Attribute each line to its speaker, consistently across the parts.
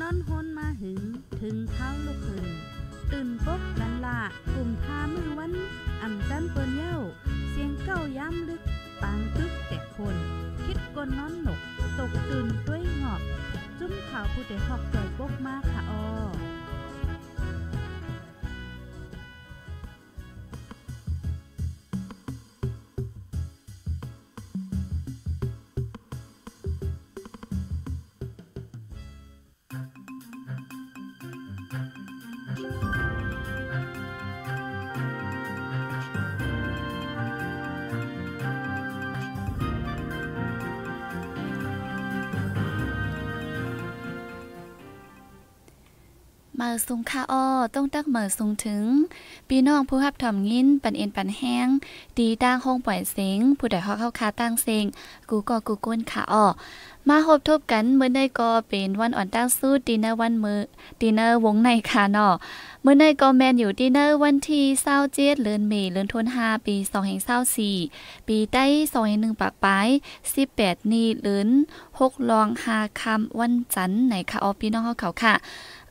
Speaker 1: นอนฮนมาหึง ถึงเท้าลูกหึงตื่นปกลันละกลุ่มพามือวันอ่ำจันเปิ้นเย้าเสียงเก้าย้ำลึก ปางตึกแต่คน คิดกนนอนหนก ตกตื่นด้วยหงอบจุ้มขาวผู้เด็กหอกใจปกมากค่ะออ
Speaker 2: าสุงค่าอ้อต้องตักเหมือสุงถึงพี่น้องผู้รับถ่อมงินปันเอ็นปันแห้งตีตั้งห้องปล่อยเสียงผู้ใดเขาเข้าคาตั้งเสียงกูก็กูก้นค่าอ้อมาหบทบกันเมื่อใดก็เป็นวันอ่อนตั้งสู้ดินเนอร์วันมือดินเนอร์วงในค่ะเนาะเมื่อใดก็แมนอยู่ดินเนอร์วันที่เศร้าเจ็ดเลือนเมย์เลือนทนหาปีสองแห่งเศร้าสี่ปีใต้สองแห่งหนึ่งปากปลายสิบแปดนี่เลือนหกลองหาคำวันจันทร์ในค่ะออพี่น้องเขาเขาค่ะ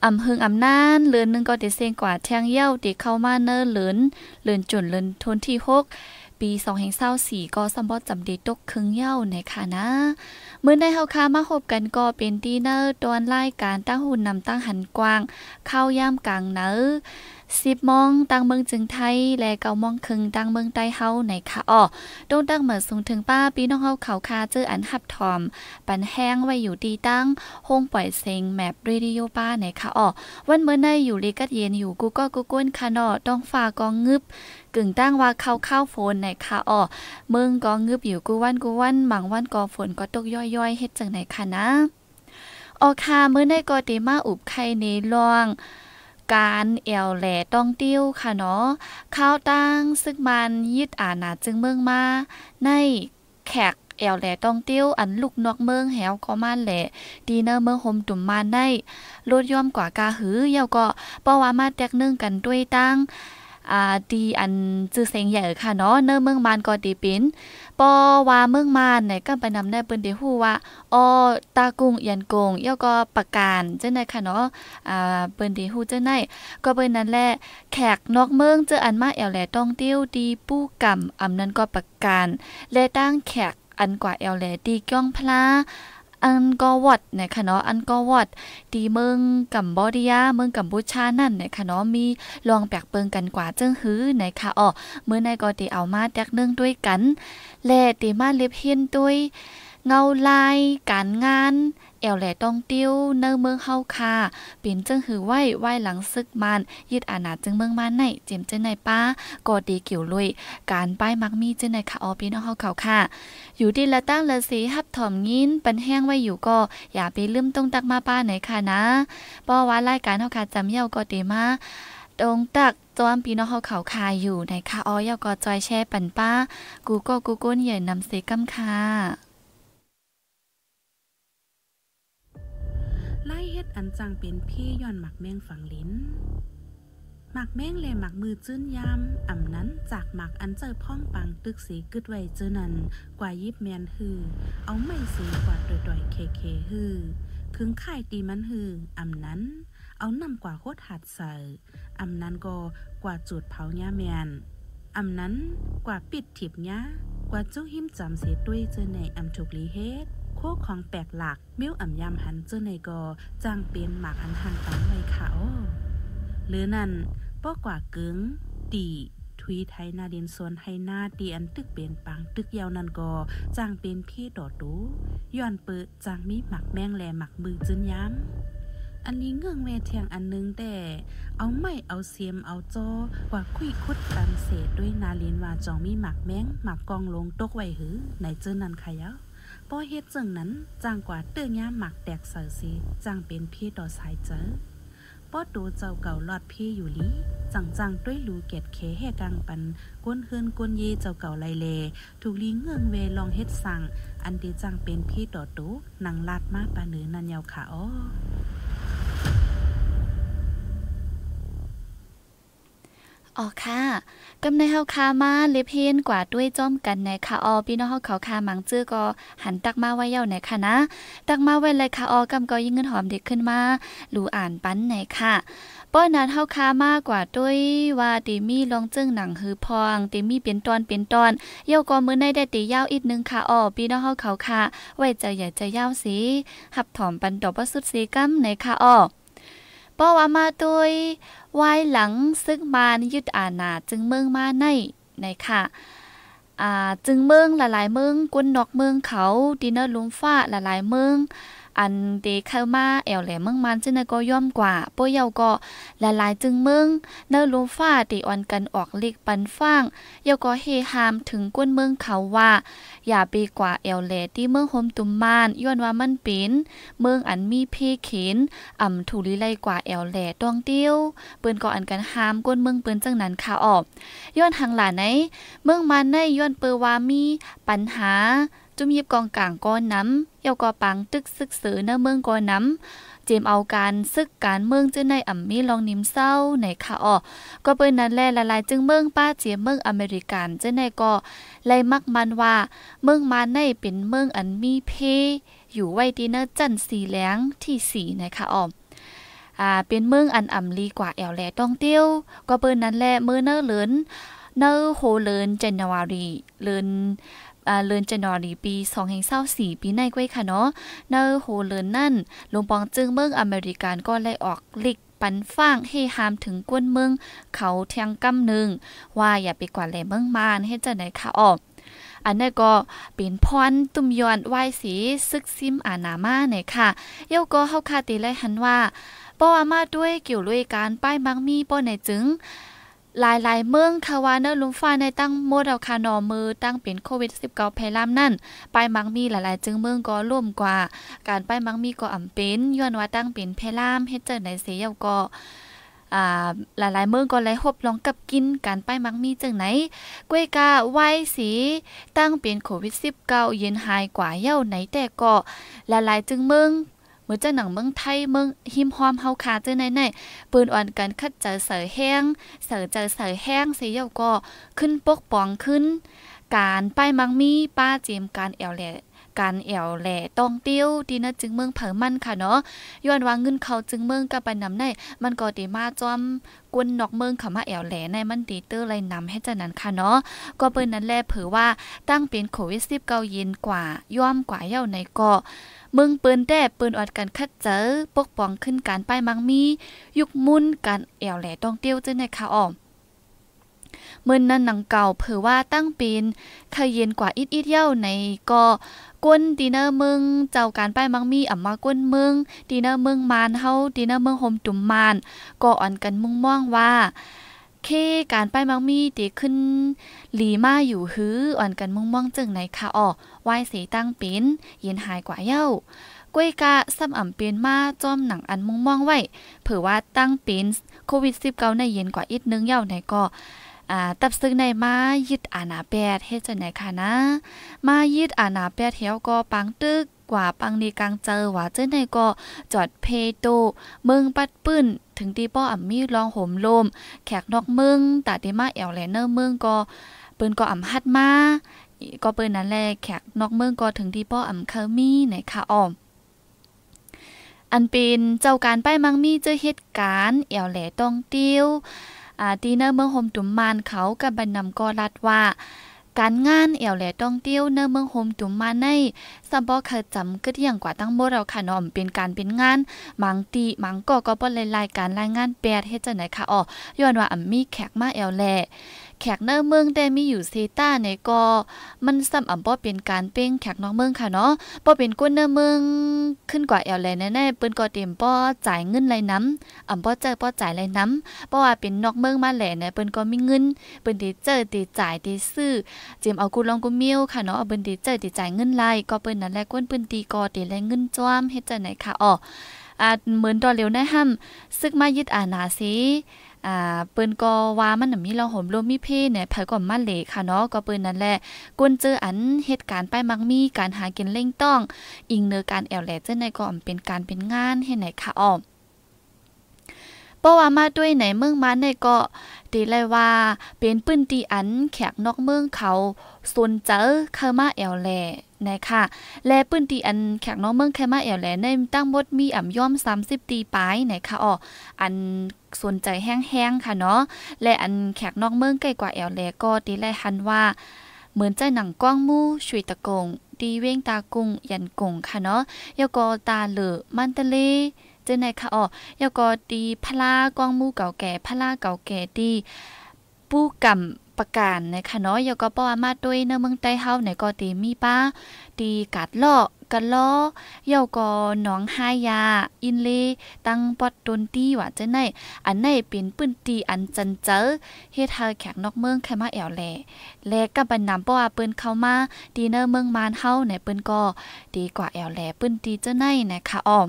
Speaker 2: อำเฮิงอำนานเลือนนึงก็เด้เซีงกว่าแทงเย้าติเข้ามาเนอเหลือนเลือนจุนเลือนทนที่หก ปี2524ก็สัมบอดจำเดตกครึ่งเย้าในค่ะนะ เมื่อได้เฮาคามาหบกันก็เป็นดีเนอร์ตอนไล่การตั้งหุ่นนำตั้งหันกว้าง เข้าย่ามกลางเนอสิบมองตั้งเมืองจึงไทยและเก้ามองครึ่งตั้งเมืองใต้เฮาในค่ะอ้อโดนตั้งเหมือนสูงถึงป้าปีน้องเฮาเขาคา เจออันหับทอม ปันแห้งไว้อยู่ดีตั้ง ห้องปล่อยเซ็งแมปรีดิโอป้าในค่ะอ้อวันเมื่อในอยู่ลีกัดเย็นอยู่กูก็กูก้นคาะนอต้องฝากองงึบ กึ่งตั้งว่าเข้าเข้าฝนในค่ะอ้อเมืองกองงึบอยู่กูวันกูวันหมังวันกอฝนก็ตกย่อยๆเฮ็ดจังไหนค่ะนะออคาเมื่อในกอติมาอุบไข่ในลองการเอวแหล่ต้องติ้วค่ะเนาะข้าวตั้งซึ่งมันยึดอานาจึงเมืองมา ในแขกเอลแหลต้องเตี้ยวอันลูกนอกเมืองแหวข็มานแหล่ดีเนอร์เมืองโฮมตุ่มมาในไดลดย่อมกว่ากาหือเยาก็ปะวามาแตกนึ่งกันด้วยตั้งอ่าตีอันจื้อเซงใหญ่ค่ะเนาะเนื้อเมืองมานก็ตีเปินปอว่าเมืองมานเนี่ยก็ไปนำได้เปิ้นเด้ฮู้ว่าออตากุงยันกงเอี่ยก็ประการเจ้าได๋ค่ะเนาะอ่าเปิ้นเด้ฮู้จ้าได๋ก็เปิ้นนั้นแหละแขกนอกเมืองเจออันมาแอวแลต้องเตี้ยวตีปู้กรรมอำนั้นก็ประการ และตั้งแขกอันกว่าแอวแลตีก้องพลาอันกอวัดนะคะเนาะอันกอวัดดีเมืองกัมบอดียาเมืองกัมพูชานั่นนะคะเนาะมีลองแปลกเปิงกันกว่าเจ้งหื้อนะคะอ๋อเมื่อในก็ตีเอามาแตกเนื่องด้วยกัน และตีมาเล็บเฮียนด้วยเงาลายการงานเอวแหล่ต้องติ้วเนื้อเมืองเฮาคาปิ่นจึงหือไหวไหวหลังซึกมันยึดอาณาจึงเมืองมันในเจมจึงในป้ากอดีเกี่ยวลุยการป้ายมักมีจึงในคาออพี่น้องเฮาเขาค่ะ อยู่ดีละตั้งละสีฮับถอมยินปันแห้งไว้อยู่ก็ อย่าไปลืมต้องตักมาป้าไหนค่ะนะป้อว่ารายการเฮาคาจำเยี่ยวก็ดีมาตรงตักจอมปีน้องเขาขาคาอยู่ในคาออยยกอจอยแช่ปันป้ากูก็กูก้นใหญ่นำเซกำค่ะ
Speaker 1: ไล่เฮ็ดอันจังเป็นพี่ยอนหมักแมงฝังลิ้น หมักแมงเลหมักมือจื้นยามอ่ำนั้นจากหมักอันเจอพ่องปังตึกสีกึดไว้จอนั้น กว่ายิบแมนฮือเอาไม่สีกว่าดอยๆเคเคฮือคึงข่ตีมันฮืออ่ำนั้น เอานำกว่าโคตรหัดใส่อ่ำนั้นก็ กว่าจุดเผาหญ้าแมนอ่ำนั้น กว่าปิดถีบหญ้ากว่าจจ้าหิมจำเสียด้วยเจอในอ่ำถูกลีเฮ็ดโคของแปลกหลักมิ้วอ่ำยำหันเจอในกอจางเป็นหมากหันหันตังไว้เขา หรือนั่นป้อกว่ากึ้งตีทุยไทยนาเดียนสวนไทยนาเตียนตึกเปลี่ยนปังตึกยาวนันกอจางเป็นพี่ดอตูย้อนเปิดจางมีหมักแมงแลหมักมือจึนย้ำอันนี้เงื่องเวเทียงอันนึงแต่ เอาไม่เอาเสียมเอาโจกว่าคุยคุดตันเศษด้วยนาเลียนว่าจองมีหมักแมงหมักกองลงตกไว้หือในเจอนันใครยะป้อเฮ็ดจึงนั้นจางกว่าเตือนย่าหมักแตกเสือซีจางเป็นพี่ต่อสายเจอป้อตัวเจ้าเก่าลอดพี่อยู่ลีจังจังด้วยรูเกตเคแห่กลางปันก้นเฮือนก้นเยเจ้าเก่าไลเลถูกลีเงื่องเวลองเฮ็ดสั่ง อันเดีจังเป็นพี่ต่อตูนังลาดมาปาเนือนันยาวขาอ้อ
Speaker 2: อ๋อค่ะกำในเฮาคามาเลเพนกว่าด้วยจ้อมกันในคาออพี่น้องเฮาเขาคามังจื่อก็ หันตักมาไว้เย้าในค่ะนะ ตักมาไว้เลยคาออกำก็ยิ่งเงินหอมเด็กขึ้นมาหลูอ่านปั้นในค่ะป้อนนั้นเฮาคามากกว่าด้วยว่า ติมีลองจึ้งหนังหือพองติมีเป็นตอนเป็นตอน เย้าก็มื้อในได้ติยาวอีกนึงค่ะออพี่น้องเฮาเขาคาไว้ใจอย่าใจยาวสิหับถอมปันดอกบ่สุดสีกำในค่ะออเพราว่ามาโดยวายหลังซึ่งมานยึดอาณาจึงเมืองมาในในค่ะ จึงเมืองละลายเมืองกุนนอกเมืองเขา ดินเนอร์ลุมฟ้าละลายเมืองอันเตเข้ามาแอวแหลมเมืองมันซึ่งก็ย่อมกว่าป่วยเยาก็ละลายจึงเมืองเนื้อลมฟ้าตีอ่อนกันออกเล็กปันฟัางเยาก็เฮฮามถึงก้นเมืองเขาว่า อย่าปีกว่าแอวแหลที่เมืองโฮมตุมมานย้อนว่ามันเป็นเมืองอันมีเพเขินอ่ำถูลิไลกว่าแอวแหลต้องเตี้ยวปืนก็อันกันหามก้นเมืองปืนจังนั้นค่ะออกย้อนทางหลานไหนเมืองมันในย้อนเปือว่ามีปัญหาจุมยิบกองกลางก้อนน้ำเยาวกอปังตึกซึกสือเนื้อเมืองก้อนน้ำเจมเอาการซึกการเมืองจื้อในอ่ำมีลองนิมเศร้าในค่ะอ่อก็เปิ้นนั้นแลละลายจึงเมืองป้าเจียมเมืองอเมริกันจื้อในก็ไล่มักมันว่า เมืองมาในเป็นเมืองอันมีเพ อยู่ไว้ดีเนอร์จันสีแหลงที่สีในะคะอ่ออเป็นเมืองอันอ่ำลีกว่าแอลแลต้องเตี้ยวก็เปิ้นนั้นแหละเมื่อเนอร์เลินเนอร์โฮเลินเจนวารีเลินเลือนจันนอรีปีสองแห่งเศร้าสี่ปีในก้วยค่ะเนาะเนอโฮเลือนนั่น ลงปองจึงเมืองอเมริกันก็ไล่ออกลิกปันฟ้างให้หามถึงก้นเมือง เขาเทียงกำหนึ่ง ว่าอย่าไปกว่าแหลเมืองมานให้จะไหนค่ะออก อันนั้นก็เป็นพรตุมยอนไหวสีซึกซิมอานามาหนี่ยค่ะเย้าก็เข้าคาตีไลหันว่าป้ออามาด้วยเกี่ยวด้วยการป้ายมังมีป้อในจึงหลายๆเมืองค่ะว่าเนอร์ลุมฟ้าในตั้งโมดเอาคานอมือตั้งเป็นโควิด -19 ภัยล่ามนั่นไปมังมีหลายๆ จึงเมืองก็ร่วมกว่า การไปมังมีก็อ่ำเป็นย้อนว่าตั้งเป็นเพล่ามเฮ็ดเจอในเสียก็ หลายหลายเมืองก็เลยหบลองกับกินการไปมักมีจังไหนกล้วยกาไว้สี ตั้งเป็นโควิด -19 เย็นหายกว่าเย้าไหนแต่ก็หลายหลายจึงเมืองมือเจ้าหนังเมืองไทยเมืองหิมหอมเฮาคาเจ้าในในปืนอ่อนกันคัดเจอเสือแห้งเสือเจอเสือแห้งเสียก็ขึ้นปกป้องขึ้น การป้ายมังมีป้าเจมการแอลแหล่การแอวแหล่ต้องเตี้ยวดีนะจึงเมืองเผอมันค่ะเนาะย้อนว่าเงินเขาจึงเมืองกับไปนำในมันก็ดีมาจอมกวนนอกเมืองขามาแอวแหล่ในมันดีเตอร์ไรนำให้จังนั้นค่ะเนาะก็เปิ้นนั้นแลเผอว่าตั้งเป็นโควิด19ยินกว่าย่อมกว่าเย้าในก็มึงปืนแด้ปืนอดกันคัดเจอปกป้องขึ้นการป้ายมังมี ยุกมุ่นการแอวแหล่ต้องเตี้ยวจ้งใน่าอ่อมเมื่อนนั้นหนังเก่าเผอว่าตั้งปีนขยเย็นกว่าอิดอิดเย้าในก็ ก้นดีเนอร์มึงเจ้าการป้ายมังมีอ่ำมาก้นมึงดีเนอร์มึงมานเฮาดีเนอร์มึงโฮมตุ่มมาน ก็อ่อนกันมุ่งม่งว่าเคการไปมังมีตีขึ้นหลีมาอยู่หื้ออ่อนกันม่งม่องจึงในค่ะอ๋อไหวสีตั้งเป็นเย็นหายกว่าเย้าก้วยกะซ้ำอ่ำเปลียนมาจอมหนังอันม่งม่องไว้เผื่อว่าตั้งเป็นโควิด -19 ในเย็นกว่าอีกนึงเย้าในก็ตับซึ่งในมายึดอาณาแปดเฮ็ดจังไหนค่ะนะ มายึดอาณาแปดเถวก็ปังตึกกว่าปังใีกลางเจอว่าเจ้าในก็จอดเพโตเมืองปัดปื้น ถึงตีป้ออ่ำมีลองห่มลมแขกนอกเมืองตาเดมาแอลแลเนอร์เมืองก็ปืนก็อ่ำฮัดมาก็เปิดนั้นแหละแขกนอกเมืองก็ถึงที่ป้ออ่ำเคามีในค่ะอ้อมอันเป็นเจ้าการป้ายมังมีเจอเหตุการณ์แอวแหล่ต้องติ้วอ่าตีเนอร์เมืองหฮมตุ่มมานเขากับบรนนำก็รัดว่าการงานเอวแหล่ต้องเตี้ยว เนื้อเมืองโฮมตุ่มมาในสบอเคยจำก็ึดอย่งกว่าตั้งโมเราค่ะนอมเป็นการเป็นงานมังตีมังก็ก็บ่เลยรายการรายงานแปดเฮ็จไหนค่ะอ๋อย้อนว่าอ่ำมีแขกมาเอวแหล่แขกเนิ่อเมืองแต่มีอยู่เซต้าในก็มันซ้ำอ่ำป้อเป็นการเป้งแขกนอกเมืองค่ะเนาะป้อเป็นก้นเนิ่อเมือง ขึ้นกว่าแอลแลนแน่ๆเปิ้นก็เต็มป้อจ่ายเงินไรน้ำอ่ำป้อเจอป้อจ่ายไรน้ำป้อว่าเป็นนอกเมืองมาแหล่เนี่ยเปิ้นก็มีเงิน เปิ้นดีเจอดีจ่ายดีซื้อเจียมเอากูลองกูมิยวค่ะเนาะเปิ้นดีเจอดีจ่ายเงินไรก็เปิ้นนั่นแหละก้นเปิ้นตีก็ดีแลเงินจ้อมเฮ็ดจังไหนค่ะอ๋ออาเหมือนดอเร็วนะฮัมซึกมายึดอาณาซีอ่าปืนก็ว่ามันมีเราห่มรวมมีเพเนี่ยเผก็มาเหลค่ะเนาะก็ปืนนั่นแหละกวนเจออันเหตุการณ์ไปมังมีการหากินเล่งต้อง อิงเนื้อการแอลแลเจ้าในก็เป็นการเป็นงานให้ไหนค่ะอ้อเพราะว่ามาด้วยไหนเมืองมาในก็ตีเลยว่าเป็นปืนตีอันแขกนอกเมืองเขาสนเจอเขามาแอลแลนะคะและปื้นตีอันแขกนอกเมืองแคมาแอลแลในตั้งบดมีอ่ำย่อม 30 ตีปลายนะคะอ๋ออันสนใจแห้งๆค่ะเนาะและอันแขกนอกเมืองใกล้กว่าแอลแลก็ตีไล่หันว่า เหมือนใจหนังกว้างมู่ชุยตะกงตีเว้งตากุงยันกงค่ะเนาะยกอตาเหลือมันตะเลจึงในค่ะอ๋อยกอดีพลากวางมูเก่าแก่พลาเก่าแก่ดีปู้กำประกาศรนะคะเนาะยากอป้อมาด้วยเนื้อเมืองใต้เฮาไหนก็ดีมีป้าดีกัดล่อกันล้อยาก็หนองหายา อินเลตั้งปอดตุนตีว่าจะไหนอันไหนเป็นปืนตีอันจันเจอเฮ็ดใหแขกนอกเมืองเข้ามาแอวแลแลก็บันนำป้อว่าปืนเข้ามาดีเนอร์เมืองมานเฮาไหนปืนก็ ดีกว่าแอวแลปืนตีจะไหนนะคะอ้อ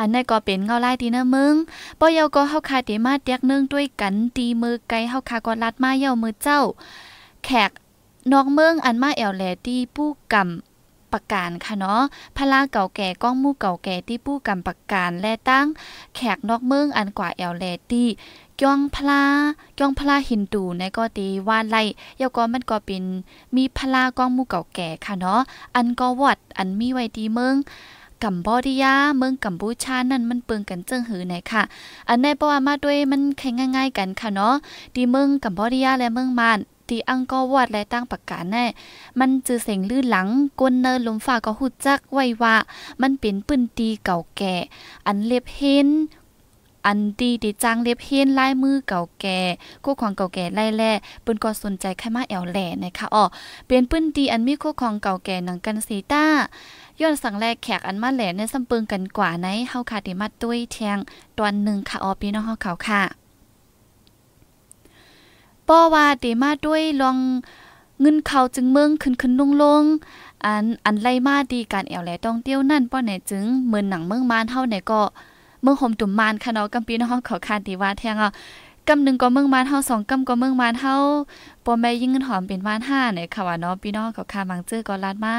Speaker 2: อันนั้ก็เป็นเงาไล่ตีเนอมึงปอยก็เข้าคาเตมาเตียกเนื่องด้วยกัน ตีมือไกลเ้าคาก็ลัดมาเย่ามือเจ้า แขกนอกเมือง อันมาแอวแลตีปู้กำประการค่ะเนาะพลาเก่าแก่ก้องมู่เก่าแก่ที่ปู้กำประการและตั้ง แขกนอกเมืองอันกว่าแอวแลตีย้องพลาย้องพลาหินดูในก็ตีว่าไล่ยาวก็มันก็เป็นมีพลาก้องมู่เก่าแก่ค่ะเนาะ อันก็วัดอันมีไว้ตีเมืองกัมบอดิยา เมืองกัมพูชานั่นมันเปิงกันเจิงหือไหนค่ะ อันในปวามาด้วยมันแข่งง่ายๆกันค่ะเนาะดีเมืองกัมบอดียาและเมืองมานตีอังก็วัดและตั้งปากกาแน่มันจือเสียงลื่นหลัง กวนเนินลมฝ่าก็หุดจักไว้ว่า มันเป็นปืนตีเก่าแก่ อันเล็บเห็นอันดีดีจังเล็บเฮียนลายมือเก่าแก่คู่ของเก่าแก่ไล่แล่เปิ้นก็สนใจแค่มาแอวแหล่นะคะอ๋อเปลี่ยนปื้นดีอันมีคู่ของเก่าแก่หนังกันสีต้าย้อนสั่งแรกแขกอันมาแหล่ในสำปึงกันกว่าในเฮาคาดทีมาด้วยเทียงตอนหนึ่งค่ะอ๋อพี่น้องเฮาเขาค่ะป้อว่าดีมาด้วยลองเงินเขาจึงเมืองขึ้นขึ้นลงลง อันอันไล่มาดีการแอวแหล่ต้องเตี้ยวนั่นป้อไหนจึงเหมือนหนังเมืองมานเท่าไหนก็เมืองห่มตุ่มมานค่ะเนาะกัมปีน้องขอคานติว่าแทงอ่ะกำหนึ่งก็เมืองมานเฮาสองกำก็เมืองมานเฮาปอแม่ยิ่งเงินหอมเป็นว่านห้าเนี่ยค่ะว่าเนาะพี่น้องขอคามังจื้อก็ลาดมา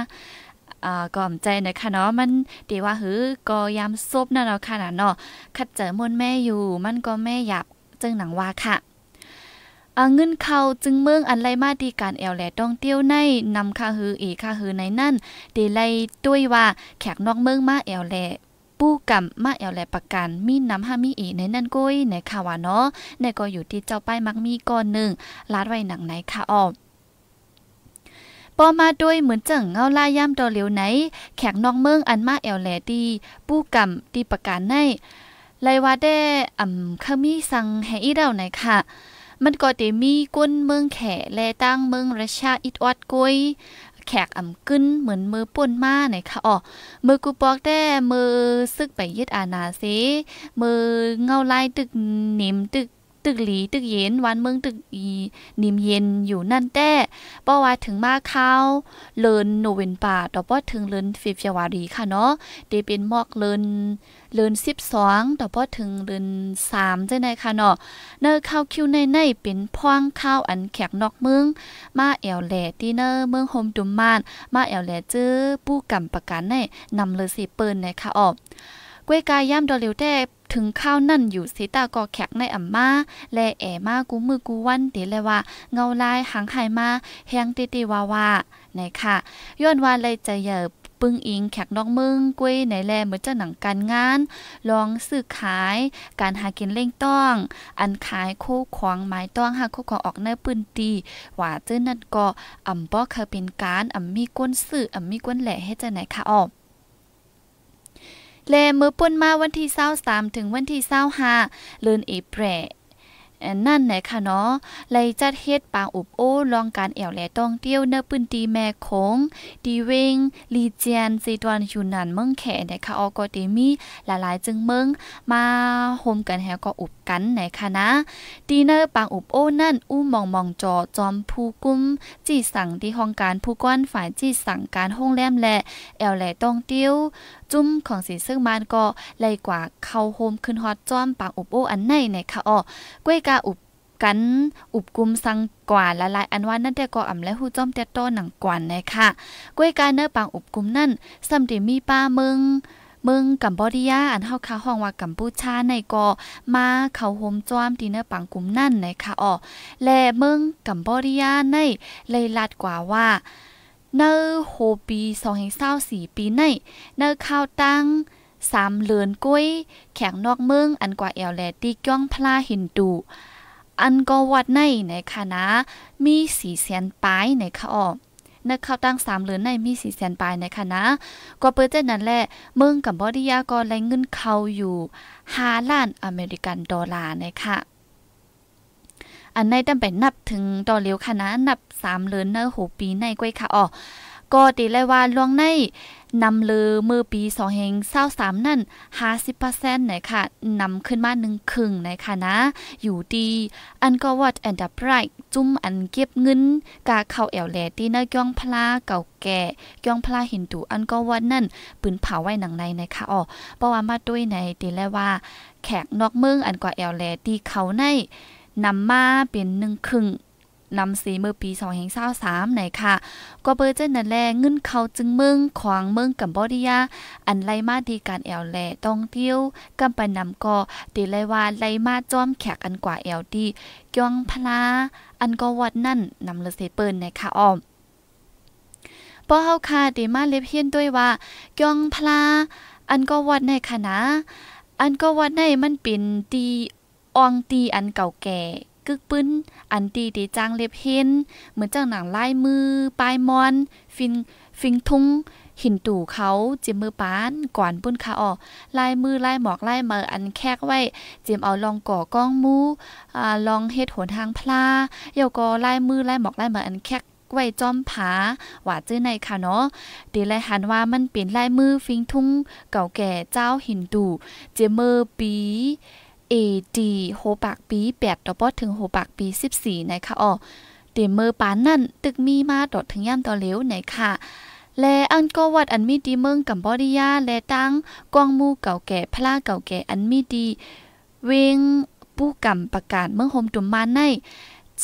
Speaker 2: อ่าก่อมใจเนี่ยคะเนาะมันเดียวว่าหือก็ยามซบนั่นเนาะค่ะเนาะคัดเจอมนแม่อยู่มันก็แม่หยับจึงหนังว่าค่ะเงินเขาจึงเมืองอันไรมาดีการแอลแลต้องเตี้ยวในนำค่าหืออีค่าหือในนั่น เดีไลด้วยว่าแขกนอกเมืองมาแอลแลปู้กัมมาเอลแลประกันมีน้ำห้ามีอีในนั่นกุ้ยในข่าวเนาะในก็อยู่ที่เจ้าป้ายมักมีก่อนหนึ่งลาดไว้หนังในค่ะออปอมาด้วยเหมือนจังเงาล่าย่ำดอเหลียวไหน แขกน้องเมืองอันมาเอลแลดีปู้กัมตีประกันในไลว่าได้อ่ำขมีสังแฮ่อีเดาไหนค่ะ มันก็เตมีก้นเมืองแขและตั้งเมืองราชาอิดอัดกุยแขกอ่ากึ้นเหมือนมือป่นมาไหนคะอ๋อมือกูปอกแต่มือซึกไปยึดอาณาเสมือเงาลายตึกนิ่มตึกตึกหลีตึกเย็นวันเมืองตึกอีนิ่มเย็นอยู่นั่นแต้ป้อว่าถึงมาเข้าเลินโนเวนป่าต่อป้อถึงเลินฟิบเฟวารีค่ะเนาะเดเป็นมอกเลินเลินสิบสองต่อป้อถึงเลินสามใช่ไหมค่ะเนาะเนอเข้าคิวในในเป็นพ่องข้าวอันแขกนอกเมืองมาแอวแหล่ตีเนอร์เมืองโฮมดุมมานมาแอวแหล่จื้อผู้กำประกันในนำเลยสิเปิ้นนะคะออกกวยกายย่ำาดอเร็วแต้ถึงข้าวนั่นอยู่สีตาก็แขกในอ่ำมา และแอมากูมือกูวันเดเลยว่าเงาลายหางหายมาแฮงติติวาวาไหนค่ะย้อนว่าเลยจะเหยบปึ้งอิงแขกน้องมึงกุ้ยใหนแลเหมือนเจ้าหนังการงาน ลองซื้อขายการหากินเล่งต้องอันขายคู่ควงไม้ต้องหาคู่ควงออกเนื้อปืนตีหวาเจ้านั่นก็อ่ำบ่เคยเป็นการอ่ำมีก้นซื้ออ่ำมีก้นแหล่ให้เจ้าไหนค่ะออกเลมือปุ่นมาวันที่เศร้าสามถึงวันที่เศร้าห้าเลือนเอีเปร นั่นไหนคะเนาะไลจัดเฮ็ดปางอุบโอ้ลองการแอวแลต้องเตี้ยวเนื้อปืนตีแม่คง ดีเวง ลีเจียนซีตวนยูนันเมืองแขนะคะออกก็ติมี หลายๆจึงเมืองมาโฮมกันแฮก็อุบกันไหนคะนะดีเนอร์ ปางอุบโอ้นั่นอู้มองมองจอจอมผู้กุ้มจี้สั่งที่ห้องการผู้ก้อนฝ่ายจี้สั่งการห้องแรมและ แอวแลต้องเตี้ยวจุ้มของสีซึ่งมันก็ไล่กว่าเข้าโฮมขึ้นฮอตจ้อมปากอุบโออันไหนนะคะอ้อกล้วยกาอุบกันอุบกุมสังกว่าละลายอันว่านั่นแต่ก็อ่ำและหูจ้อมเตต้นหนังกว่านะคะกล้วยกาเนื้อปางอุบกุมนั่นสัมติมีป้าเมืองเมืองกัมบอดิยาอันเฮาคาห้องว่ากัมพูชาในก็มาเข้าโฮมจ้อมทีเนอ้อปังกุมนั่นนะคะอ๋อและเมืองกัมบอดิยาในเลยลัดกว่าว่าเนอโฮปีสองแห่งเศร้าสี่ปีในเนอข้าวตั้งสามเลือนกล้วยแข็งนอกเมืองอันกว่า แอลแลตีก้องพลาหินดู อันก็วัดในในคณะมีสี่แสนปลายในคะออกนักเข้าตั้งสามเลือนในมีสี่แสนปลายในคณะก็เปิดเจนนั้นแหละเมืองกับบอดิยากรแรงเงินเขาอยู่ห้าล้านอเมริกันดอลลาร์นะคะอันในตั้งแต่นับถึงต่อเล้ยวคณะนับสามเลินเนอร์หูปีในก้วยค่ะอ๋อก็ตีเลยว่าล่วงในนำลือมือปีสองเงเศร้าสามนั่นห0าสิเปอร์เซ็นะไหนค่ะนำขึ้นมาหนึ่งครึ่งไหนค่ะนะอยู่ดี อันก็วัดแอนดับไรจุ้มอันเก็บเงินกาเข้าแอวแลตีนกยองพลาเก่าแก่ยองพลาหินดูอันก็วัดนั่น ปืนเผาไว้หนังในไหนค่ะอ๋อเพราะว่ามาด้วยในตีเลยว่า แขกนอกเมืองอันกว่าแอวแลตีเขาในนำมาเป็นหนึ่งครึ่งนำสีเมื่อปี2 0 2 3ไหนค่ะก็เบอร์เจนนันแลเงินเขาจึงเมืองขวางเมืองกัมบอดียาอันไลมาดีการแอลแลต้องเที่ยวกำปนำก็ตีไลว่าไลมาจ้อมแขกอันกว่าแอลดีกยองพลาอันก็วัดนั่นนำเลเซเปิ้นในค่ะอ้อมพอเฮาค่ะเดมาเล็บเฮียนด้วยว่ากยองพลาอันก็วัดในคณะอันก็วัดในมันเป็นดีอองตีอันเก่าแก่กึกปึ้น อันตีตีจางเล็บเห็นเหมือนจ้างหนังลายมือปลายมอน ฟิงฟิงทุงหินตู่เขาเจียมมือปานก่อนปุ้นขาออกลายมือลายหมอกลายมืออันแคกไว้เจียมเอาลองก่อก้องมูอ่าลองเฮ็ดหนทางพลาเยาก็ลายมือลายหมอกลายมืออันแคกไว้จอมผาหว่าจื้อในค่ะเนาะดีไลหันว่ามันเป็นลายมือฟิงทุงเก่าแก่เจ้าหินตู่เจียมมือปี AD โฮปากปีแปดต่อปอถึงโฮปากปีสิบี่นะคะอ๋อเดมเมอร์ปานนั่น ตึกมีมาดอดถึงย่ำต่อเลี้ยวไหนค่ะ และอันก็วัดอันมีดีเมืองกับบอดิยาและตั้งกวางมูเก่าแก่พลาเก่าแก่อันมีดี เวงผู้กำประกาศเมืองโฮมตุมมาใน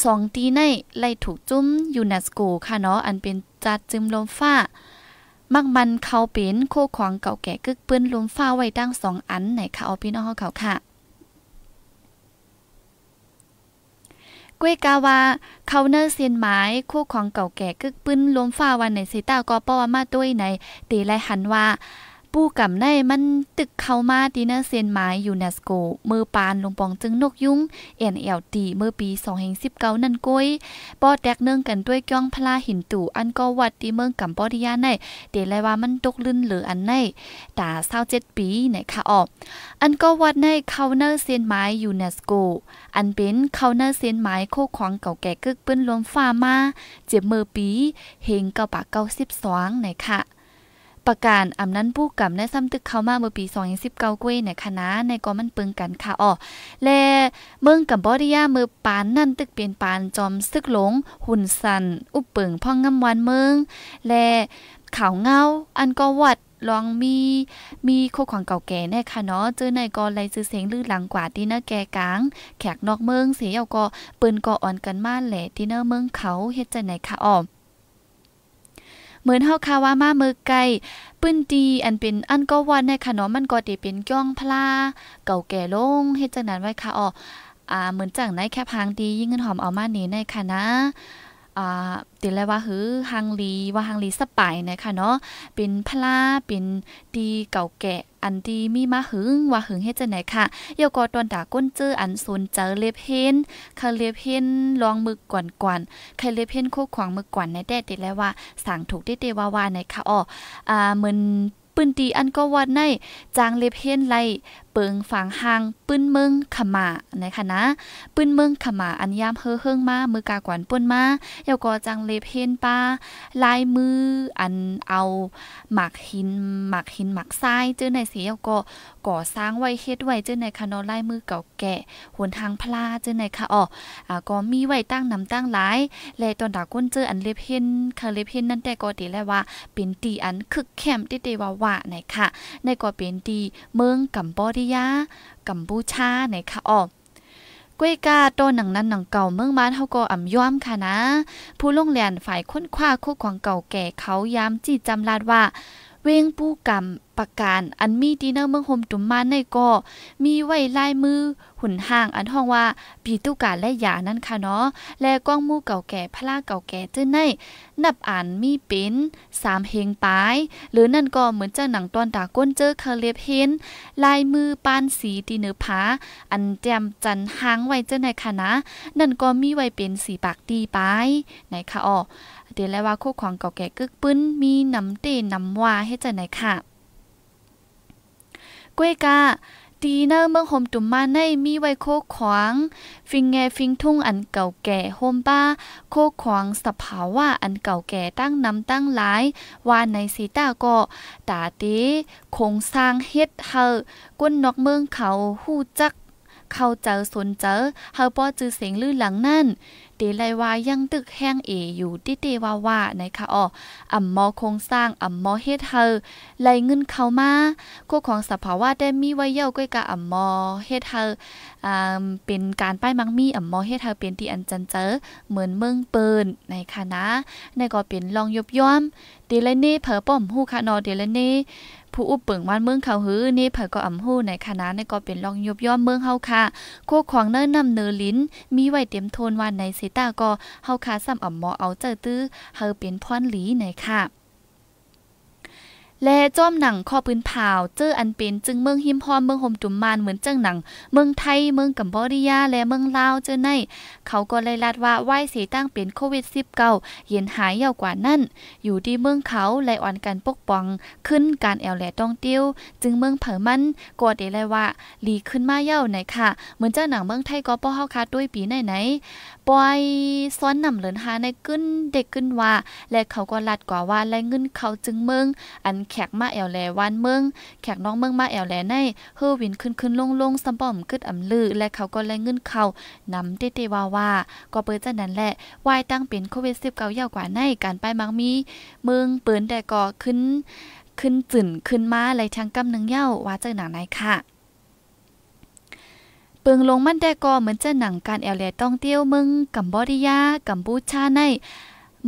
Speaker 2: สองตีในไล่ถูกจุ้มยูเนสโกค่ะเนาะ อันเป็นจัดจึมลมฟ้ามักมันเขาเป็นโคขวางเก่าแก่กึกปืนลมฟ้าไว้ตั้งสองอันไหนค่ะเอาพี่น้องเขาค่ะกุ้ยกาวา เคาเนอร์เซียนไม้คู่ของเก่าแก่กึกปึ้นล้มฟ้าวันในเซต้าก็ป้อามาด้วยในตีไลหันว่าปู้กำในมันตึกเข้ามาดีเนอร์เซนไม้ยูเนสโกมือปานลงปองจึงนกยุ้งเอ็นเอลตีเมื่อปี2019นั่นก้ยปอแตกเนื่องกันด้วยก้องพลาหินตู่อันก็วัดที่เมืองกัมปอดิยาในเดลายว่ามันตกลื่นหรืออันในตาเจ็ดปีในค่ะออกอันก็วัดในเข้าเนอร์เซนไม้ยูเนสโกอันเป็นเข้าเนอร์เซนไม้โคขวางเก่าแก่กึกปื้นลมฟ้ามาเจ็บมือปีเฮงเก้าปากเก้าสิบสองในค่ะประกาศอำนั้นผู้กำในซ้ำตึกเข้ามาเมื่อปี 2019กุ้ยในคณะในกอมันปึงกันค่ะอ๋อและเมืองกับบอดิยามือปานนั่นตึกเปลี่ยนปาน จอมซึกหลงหุ่นสัน อุปเปิงพ่องงำวันเมือง และขาวเงา อันก็วัดลองมีมีโคของเก่าแก่แน่ค่ะเนาะ เจอในกอไลซื้อเสียงลือหลังกว่าทีเนอรแก่กลาง แขกนอกเมือง เสียเอาก็ปืนก่ออ่อนกันมาแหละดีเนอรเมืองเขาเฮ็ดใจไหนค่ะอ๋อเหมือนเฮาคาว่ามาเมือไกลปื้นตีอันเป็น อันก็วันในขนมมันก็ติเป็นก้องพลาเก่าแก่ลงเฮ็ดจังนั้นไว้ค่ะอ่ออ่าเหมือนจังไหนแค่พางดี ยิ่งเงินหอมเอามาหนีในค่ะนะ อ่า ติแล้วว่าหือฮังลี ว่าฮังลีสปายนะคะเนาะเป็นพลาเป็นดีเก่าแก่ันดีมีมาหึงว่าหึงเฮ็ดจังไหนค่ะเยาก็ตอนดาก้นจื้ออันซุนเจอเล็บเฮนคาเล็บเฮนลองมือก่อนๆใครเล็บเฮนคโคขวางมือก่อนในแด่ติแล้วว่าสั่งถูกได้เตว่าว่าในค่ะอ๋ออ่าเหมือนปืนตีอันก็วัดในจางเล็บเฮนไลเปิงฝังหางปืนเมืองขมานะคะนะปืนเมืองขมาอันยามเฮอเฮิงมา มือกากวนป่นมาเยาวกอจังเลเพนป้าลายมืออันเอาหมักหินหมักหินหมักทรายเจ้าในเสียวก็ก่อสร้างไว้เฮ็ดไว้เจ้าในคะนลายมือเก่าแก่หนทางพลาเจ้าในคะอ๋อก็มีไว้ตั้งนำตั้งหลาย แลตอนดาก้นเจออันเลเพนคะเลเพนนั่นแต่ก็ตีแล้วว่าเป็นตีอันคึกแคมติเตวาว่าไหนค่ะในก็เป็นตีเมืองกัมบอดียากัมพูชาในคะอ๋อกวยกาโตหนังนั้นหนังเก่าเมืองบานเฮาก็อ่ำย้อมค่ะนะ ผู้ลงเรียนฝ่ายค้นคว้าคู่ของเก่าแก่เขาย้ำจีจำลาดว่า เวงปูกรรมประการอันมีดีเนอร์เมืองโฮมตุ่มมาในก็มีไว้ลายมือ หุ่นห่างอันห้องว่าปีตุกาและยานั่นค่ะเนาะและกล้องมู่เก่าแก่พลาเก่าแก่จื้อในนับอ่านมีเป็นสามเฮงปลาย หรือนั่นก็เหมือนเจ้าหนังตอนตาก้นเจอเคเลยบเห็นลายมือปานสีตีเนื้อผา อันแจมจันหางไว้เจ้าในค่ะนะนั่นก็มีไว้เป็นสีปากตีปลาย ไหนค่ะอ๋อเดี๋ยวแล้วว่าคู่ของเก่าแก่กึกปึ้นมีน้ำเตนน้ำว่าให้เจ้าไนค่ะก้วยกาตีเนอร์เมืองโฮมตุ่มมาในมีไว้โคขวาง ฟิงแงฟิงทุ่งอันเก่าแก่โฮมป้า โคขวางสภาวะอันเก่าแก่ตั้งนำตั้งหลายวานในสีตาก็ตาตี คงสร้างเฮ็ดเฮอก้นนอกเมืองเขาหู้จักเข้าเจอสนเจอเฮาป้อจือเสียงลื่นหลังนั่นเดตไลวายังตึกแห้งเออยู่ที่เตวาว่าในะคะอ่ออ่ำมอโครงสร้างอ่ำมมอเฮ็ดเฮอไลเงินเข้ามาคู่ของสภาวะได้มีไว้เย้าก้อยกะอ่ำมมอเฮ็ดเฮออ่าเป็นการป้ายมังมีอ่ำมมอเฮ็ดเฮาเป็นที่อันจันเจอเหมือนเมืองเปินในค่ะนะในก็เป็นลองยบย้อมเตไลเน่เผอป้อมฮู้คะนอเตไลเน่ผู้อุบเปิงว่านเมืองเขาหื้อนี่เผยก็อ่ำหู้ในคณะในก็เป็นรองยบย่อมเมืองเฮาค่ะโคของเนินนำเนือลิ้นมีไว้เต็มโทนวันในเซตาก็เฮาค่ะซ้ำอ่ำหมอเอาเจอตื้อเฮาเป็นพรหลีในค่ะและจ้อมหนังข้อพื้นเผาเจออันเป็นจึงเมืองหิมพอมเมืองโฮมจุมมานเหมือนจังหนังเมืองไทยเมืองกัมพูชาและเมืองลาวเจอในเขาก็เลยลัดว่าไหวสีตั้งเป็นโควิด19เย็นหายยาวกว่านั่น อยู่ที่เมืองเขาและอ่อนการปกป้อง ขึ้นการแอลแหลต้องติ้ว จึงเมืองเผอมันกดเด้เลยว่าหลีขึ้นมาเย้าไหนค่ะเหมือนเจ้าหนังเมืองไทยก็ป้อเฮาคาด้วยปีไหนไหนปอยซ้อนนำเหลินหาในกึ้นเด็กกึ้นว่า และเขาก็ลัดกว่าว่าและเงินเขาจึงเมืองอันแขกมาแอวแลวันเมืองแขกน้องเมืองมาแอวแลในเฮอวินขึ้นขึ้นลงลงสำป้อมกึดอำลือและเขาก็และเงินเขา นำเตเตว่าว่า ก็เปิดจังนั้นแหละวายตั้งเป็นโควิด19ยาวกว่าในการไปมังมีเมืองเปิ้นแต่ก็ขึ้น ขึ้นจึ่นขึ้นมาไหลทางกำานึงเย้าว่าจจงหนังไหนค่ะปึงลงมันแต่ก็เหมือนจะหนังการแอลแลต้องเตี้ยวมึงกัมบอดิยากัมบูชาใน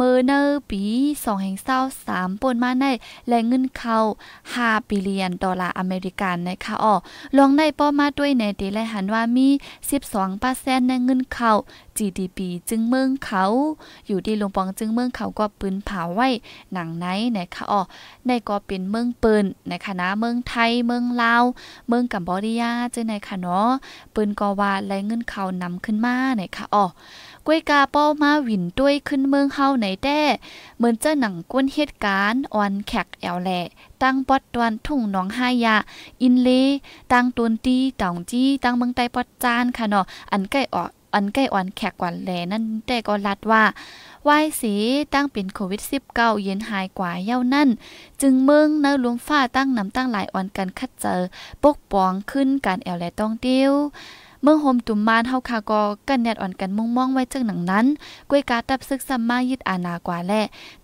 Speaker 2: เมื่อเนอปี2แห่งเศร้าสามปนมาในแลงเงินเข้า5าิลเลียนดอลลาร์อเมริกันในคคะออลองในป้อมาด้วยในตีและหันว่ามี 12%ในเงินเข้า GDP จึงเมืองเขา อยู่ที่ลงปองจึงเมืองเขาก็ปืนเผาไว้ หนังไหนนคคะออในก็เป็นเมืองปืนในคณะเมืองไทยเมืองลาว เมืองกัมพูชาจึงในค่ะเนาะปืนกว่าและเงินเขานำขึ้นมาในคคะออก้วยกาเป้ามาวินด้วยขึ้นเมืองเฮาไหนแต้เหมือนเจ้าหนังก้นเหตุการณ์อ่อนแขกแอวแหล่ตั้งปอดตวนทุ่งหนองหายาอินเลตั้งตวนตีต่องจี้ตั้งเมืองใต้ปอดจานค่ะเนาะอันใกล้ออันใกล้อ่อนแขกกว่าแหล่นั่นแต่ก็รัดว่าว่ายสีตั้งเป็นโควิด -19 เย็นหายกว่าเย้านั่น จึงเมืองเนื้อลวงฝ้าตั้งนำตั้งหลายอ่อนกันคัดเจอ ปกป้องขึ้นการแอลแหล่ต้องเตี้ยวเมื่อโฮมตุมมานเฮาคาก็กันแนดอ่อนกันมุ่งมองไว้จึงหนังนั้นกวยกาตับซึกซัมมายิดอานากว่าแล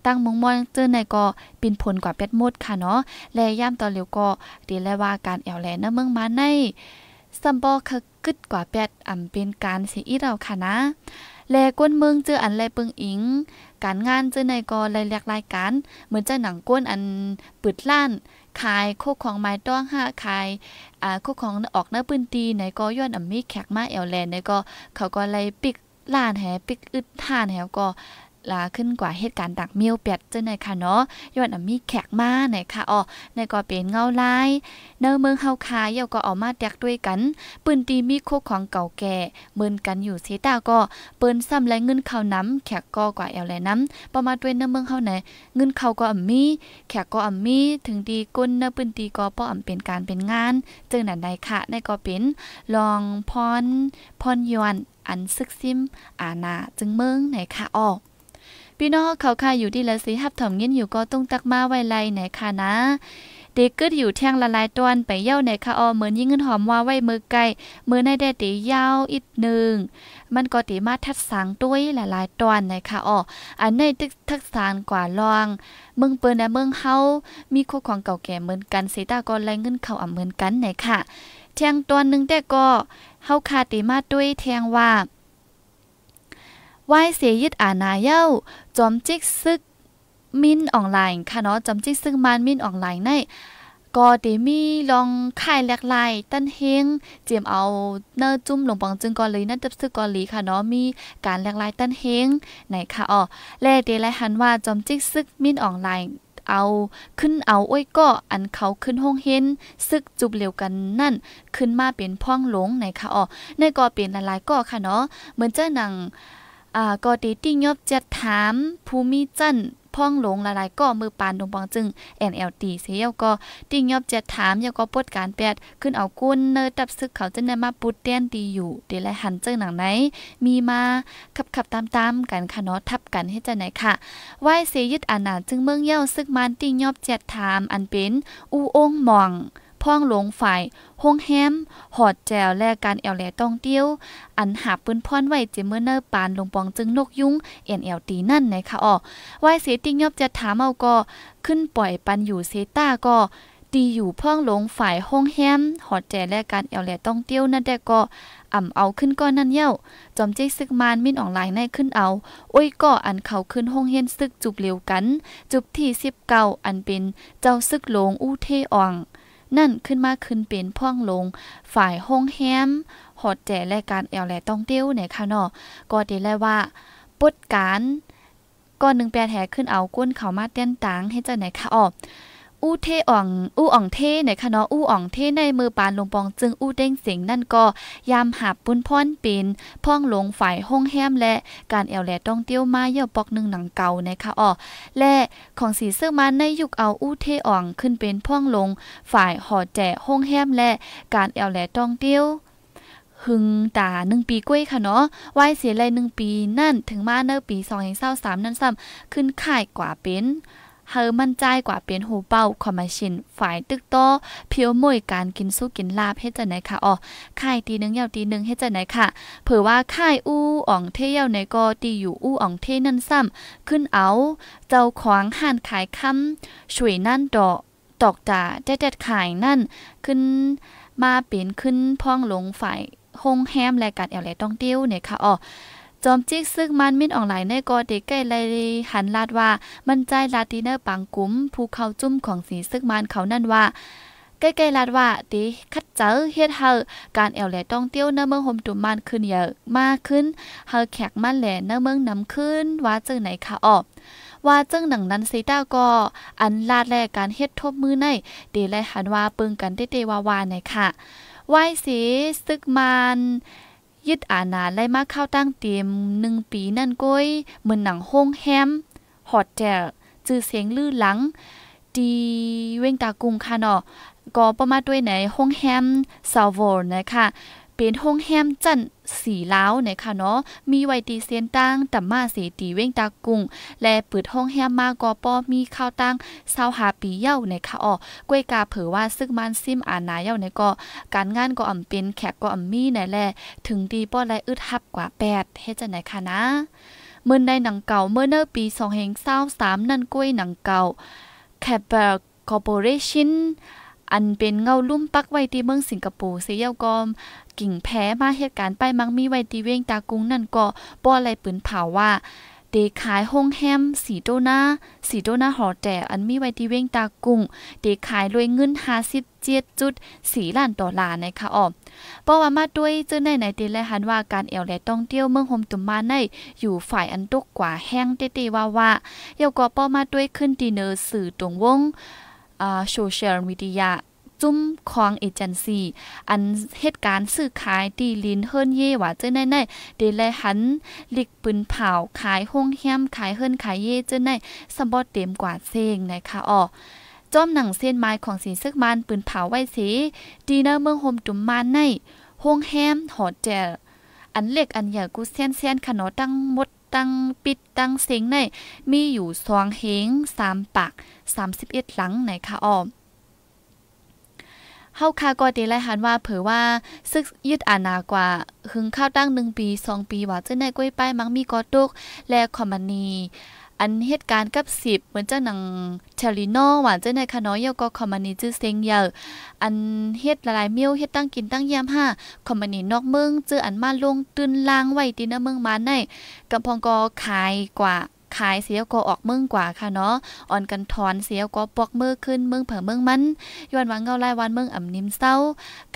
Speaker 2: ตั้งมุ่งมองเจอในก็ปินผลกว่าเป็ดมดค่ะเนาะและย่ำต่อเร็วก็ดีแลว่าการแอวแลเนะเมืองมาในสัมบอคึกกึดกว่าแปดอำเป็นการเสียอีเราค่ะนะ แลก้นเมืองเจออันแลปึงอิง การงานเจอในก็ไลเลียกรายการ เหมือนเจ้าหนังก้นอันปืดล้านขายโคกของไม้ต้องห้าขายอ่าโคกของออกเนื้อปืนตีไหนก็ย้อนอัมมี่แขกมาเอลแลนไหนก็ เขาก็เลยปิกล้านแหปิกอึดท่านแหก็ลาขึ้นกว่าเหตุการณ์ต่างมิยวเปียดจ้าในค่ะเนาะย้อนมีแขกมาในค่ะอ๋อในก็เป็นเงาลายเนอเมืองเฮาคาเยาก็ออกมาแตกด้วยกัน ปืนตีมีโคของเก่าแก่ เหมือนกันอยู่เซตาก็เปิ้นซ้ำไรเงินเขาน้ำแขกก็กว่าแอลแลน้ำประมาณด้วยเนอเมืองเฮาไหนเงินเขาก็อ่ำมีแขกก็อ่ำมี ถึงดีก้นเนอปืนตีก็ป้ออ่เป็นการเป็นงานเจึงนั่นใดค่ะ ในก็เป็นลองพรพรยวนอันซึกซิม อาณาจึงเมืองไหนค่ะออกพี่น้องเขาค่ะอยู่ที่ละสีหับถมเงินอยู่ก็ต้องตักมาไว้ไลไหนค่ะนะเด็กกึดอยู่แท่งละลายตอนไปเย้าในคาออเหมือนยิ่งเงินหอมว่าไว้มือไกลมือในแดดตียาวอีกหนึ่งมันก็ตีมาทัดสางตุ้ยละลายตอนในคาอออันในตึกทักสารกว่าลองเมืองเปิ้นและเมืองเฮา มีู่ของเก่าแก่เหมือนกันเซตาก็ไลเงินเข้าอ่ำเหมือนกันไหนค่ะแทงตอนหนึ่งแต่ก็เฮาคาตีมาด้วยแทงว่า ไหวเสียยึดอานาเย้าจอมจิกซึกมินออนไลน์ค่ะเนาะจอมจิกซึกมันมินออนไลน์ในก็เดมีลองค่ายหลากหลาย ตั้นเฮงเจียมเอาเนื้อจุ่มลงปองจึงกอลีนั่นจับซึกกอลีค่ะเนาะมีการหลากหลายตั้นเฮงไหนค่ะอ๋อแล่เดไลหันว่าจอมจิกซึกมินออนไลน์เอาขึ้นเอาอ้อยก็อันเขาขึ้นห้องเฮ็นซึกจุบเร็วกันนั่นขึ้นมาเป็นพ่องหลงไหนค่ะอ๋อในก็เปลี่ยนหลายๆก็ค่ะเนาะเหมือนเจ้าหนังก็ดีติ่งยบเจ็ถามภูมิจันพ่องหลง ละลายก็มือปานดงปองจึง NLT เสียวก็ติ้งยอบเจ็ถามยาก็ปวดการแปดขึ้นเอากุ้นเนอตับซึกเขาจะเนมาปุดเตี้ยนตีอยู่ เดี๋ยวไหันเจ้าหนังไหน มีมาขับขับตามตามกันค่ะเนาะทับกันให้จะไหนค่ะไหวเสียยึดอานาจึงเมืองเย้าซึกมันติ้งยอบเจ็ถามอันเป็นอูองมองพ่องหลงฝ่ายห้องแฮมหอดแจวและการแอลแลต้องเตี้ยว อันหาปืนพ่อนไว้เจเมื่อเนอปานลงปองจึงนกยุ้งเอ็นแอลตีนั่นนะคะอ๋อไว้เสียติงยอบจะถามเอาก็ขึ้นปล่อยปันอยู่เซต้าก็ตีอยู่เพิ่งลงฝ่ายห้องแฮมหอดแจและการแอลแลต้องเตี้ยวนั่นแต่ก็อ่ำเอาขึ้นก้อนนั่นเย้าจอมเจ๊ซึกมานมินออนไลน์ในขึ้นเอาโอ้ยก็อันเขาขึ้นห้องเฮียนซึกจุบเร็วกัน จุบที่สิบเก้าอันเป็นเจ้าซึกหลงอู้เทอ่องนั่นขึ้นมาขึ้นเป็นพ่องลง ฝ่ายห้องแฮมหอดแจและการแอลแลต้องเตี้ยวในข่ยคนอก็ดีแล้วว่า ปุดการก่อนหนึ่งแปลแถขึ้นเอาก้นเขามาเต้นตังให้เจ้าไหนคะออกอู้เทอ่อง อู้อ่องเทในคะเนาะอู้อ่องเทในมือปานลงปองจึงอู้เด้งเสียงนั่นก็ยามหับปุ้นพ่อนปินพ่องลง ฝ่ายห้องแฮมและการแอวแลต้องเตี้ยวมาเยาะปอกหนึ่งหนังเก่านะคะอ๋อและ ของสีเสื้อมันในยุคเอาอู้เทอ่องขึ้นเป็นพ่องลงฝ่ายหอดแจ่ห้องแฮมและการแอวแลต้องเตี้ยว หึงตาหนึ่งปีกล้วยค่ะเนาะวายเสียเลยหนึ่งปีนั่นถึงมาเนอปีสองแห่งเศร้าสามนั่นซ้ำขึ้นข่ายกว่าเป็นเฮามั่นใจกว่าเปลี่ยนหูเป้าคอมมิชชั่นฝ่ายตึกโตเพียวมวยการกินสู้กินลาบเฮ็ดจะไหนค่ะอ๋อค่ายตีหนึ่งยาวตีหนึ่งเฮ็ดจะไหนค่ะเผื่อว่าค่ายอู้อ่องเทยาวไหนก็ตีอยู่อู้อ่องเทนั่นซ้ำ ขึ้นเอา เจ้าขวางห่านขายคำช่วยนั่นดอกตอกจ่าแจ๊ดขายนั่น ขึ้นมาเปลี่ยนขึ้นพ่องหลงฝ่ายหงแฮมและการแอลแลต้องเตี้วเนี่ยค่ะอ๋อจอมจิกซึกมันมิ่นออนไลน์ในกอเด็กใกล้ไลหันลาดว่ามันใจลาติเนอร์ปังกุ้มภูเขาจุ่มของสีซึกมันเขานั่นว่าใกล้ๆลาดว่าติคัดเจอเฮ็ดเฮาการแอวแลต้องเตี้ยวเนื้อเมืองห่มตุมมันขึ้นเยอะมากขึ้นเฮาแขกมันแหล่เนื้อเมืองนำขึ้นว่าเจอไหนคะออกว่าจึงหนังนั้นซีต้าก็อันลาดแลการเฮ็ดทบมือในเดไลหันว่าปึงกันเตเตวาวาในค่ะไหวสีซึกมันยึดอาณาไล่มาเข้าตั้งเต็มหนึ่งปีนั่นก้อยเหมือนหนังห้องแฮมฮอดแจกจื้อเสียงลื้อหลัง ดีเว้งตากุงค่ะเนาะก็ประมาณด้วยไหนห้องแฮมซาวโวนะคะเป็นห้องแฮมจันสีล้าวนะคะเนาะ มีไวตีเซียนตั้งต่ำมาสีตีเว้งตากุง และเปิดห้องแฮมมากอปอมีข้าวตั้งซาวหาปีเย่านคะอ๋อกล้วยกาเผอว่าซึกมันซิมอานาเย่าในก็การงานก็อ่ำเป็นแขกก็อ่ำมีไหนแลถึงดีป้อไรอึดหับกว่าแปดเฮ็ดจังไหนคะนะเมื่อในหนังเก่าเมื่อเนอปีสองเฮงเศาสาม นั่นกล้วยหนังเก่าแคปเบอร์คอร์ปอเรชั่นอันเป็นเงาลุ่มปักไว้ที่เมืองสิงคโปร์เสียก็กิ่งแพ้มาเหตุการณ์ไปมังมีไว้ที่เวงตากุงนั่นก็ป้ออะไรปืนเผาว่า เดขายห้องแฮมสีโดนาสีโดนาหอแต่อันมีไว้ที่เวงตากุงเดขายรวยเงินห้าสิบเจ็ดจุดสีล้านต่อลารนะคะอ๋อเพราว่ามาด้วยเจ้าในไหนตีและหันว่าการแอลและต้องเที่ยวเมืองโฮมตุมมาในอยู่ฝ่ายอันตกกว่าแห้งเตเตว่าว่าเยาก็ป้อมาด้วยขึ้นดีเนอร์สื่อตรงวงโซเชียลมีเดียจุ้มคองเอเจนซี่อันเหตุการณ์ซื้อขายตีลินเฮิรนเย่หว่าเจ้าในในเดลัยหันลิกปืนเผาขายห้องแฮมขายเฮิรนขายเย่เจ้าในสมบอดเต็มกว่าเซงนะคะอ๋อจอมหนังเส้นไม้ของสีซึกมันปืนเผาไว้สีดีเนอร์เมืองโฮมจุ่มมานในห้องแฮมหอเจลอันเล็กอันใหญ่กูเส้นเส้นขนอตั้งมดตั้งปิดตั้งเสียงในมีอยู่สองเฮงสามปากสามสิบเอ็ดหลังไหนคะออม เฮาคาก็ดีไลหันว่า เผอว่าซึกยึดอานากว่าหึงข้าวตั้งหนึ่งปีสองปีว่าเจ้าในกล้วยป้ายมังมีกอตุกและคอมมานีอันเหตุการณ์กับสิบเหมือนเจ้าหนังเชลิโนหวานเจ้าในคาน้อยเยาก็คอมมานีจื้อเซ็งเยอาอันเฮ็ดละลายเมี้ยวเฮ็ดตั้งกินตั้งยามห้าคอมมานีนอกเมืองจื้ออันมาลง ตื้นลางไว้ตีนเมืองมาในกำพองก็ขายกว่าขายเสียก็ออกเมืองกว่าค่ะเนาะอ่อนกันถอนเสียก็ปอกมือขึ้นเมืองเผ่อเมืองมันย้อนวังเงาไล่วันเมืองอ่ำนิ่มเศร้า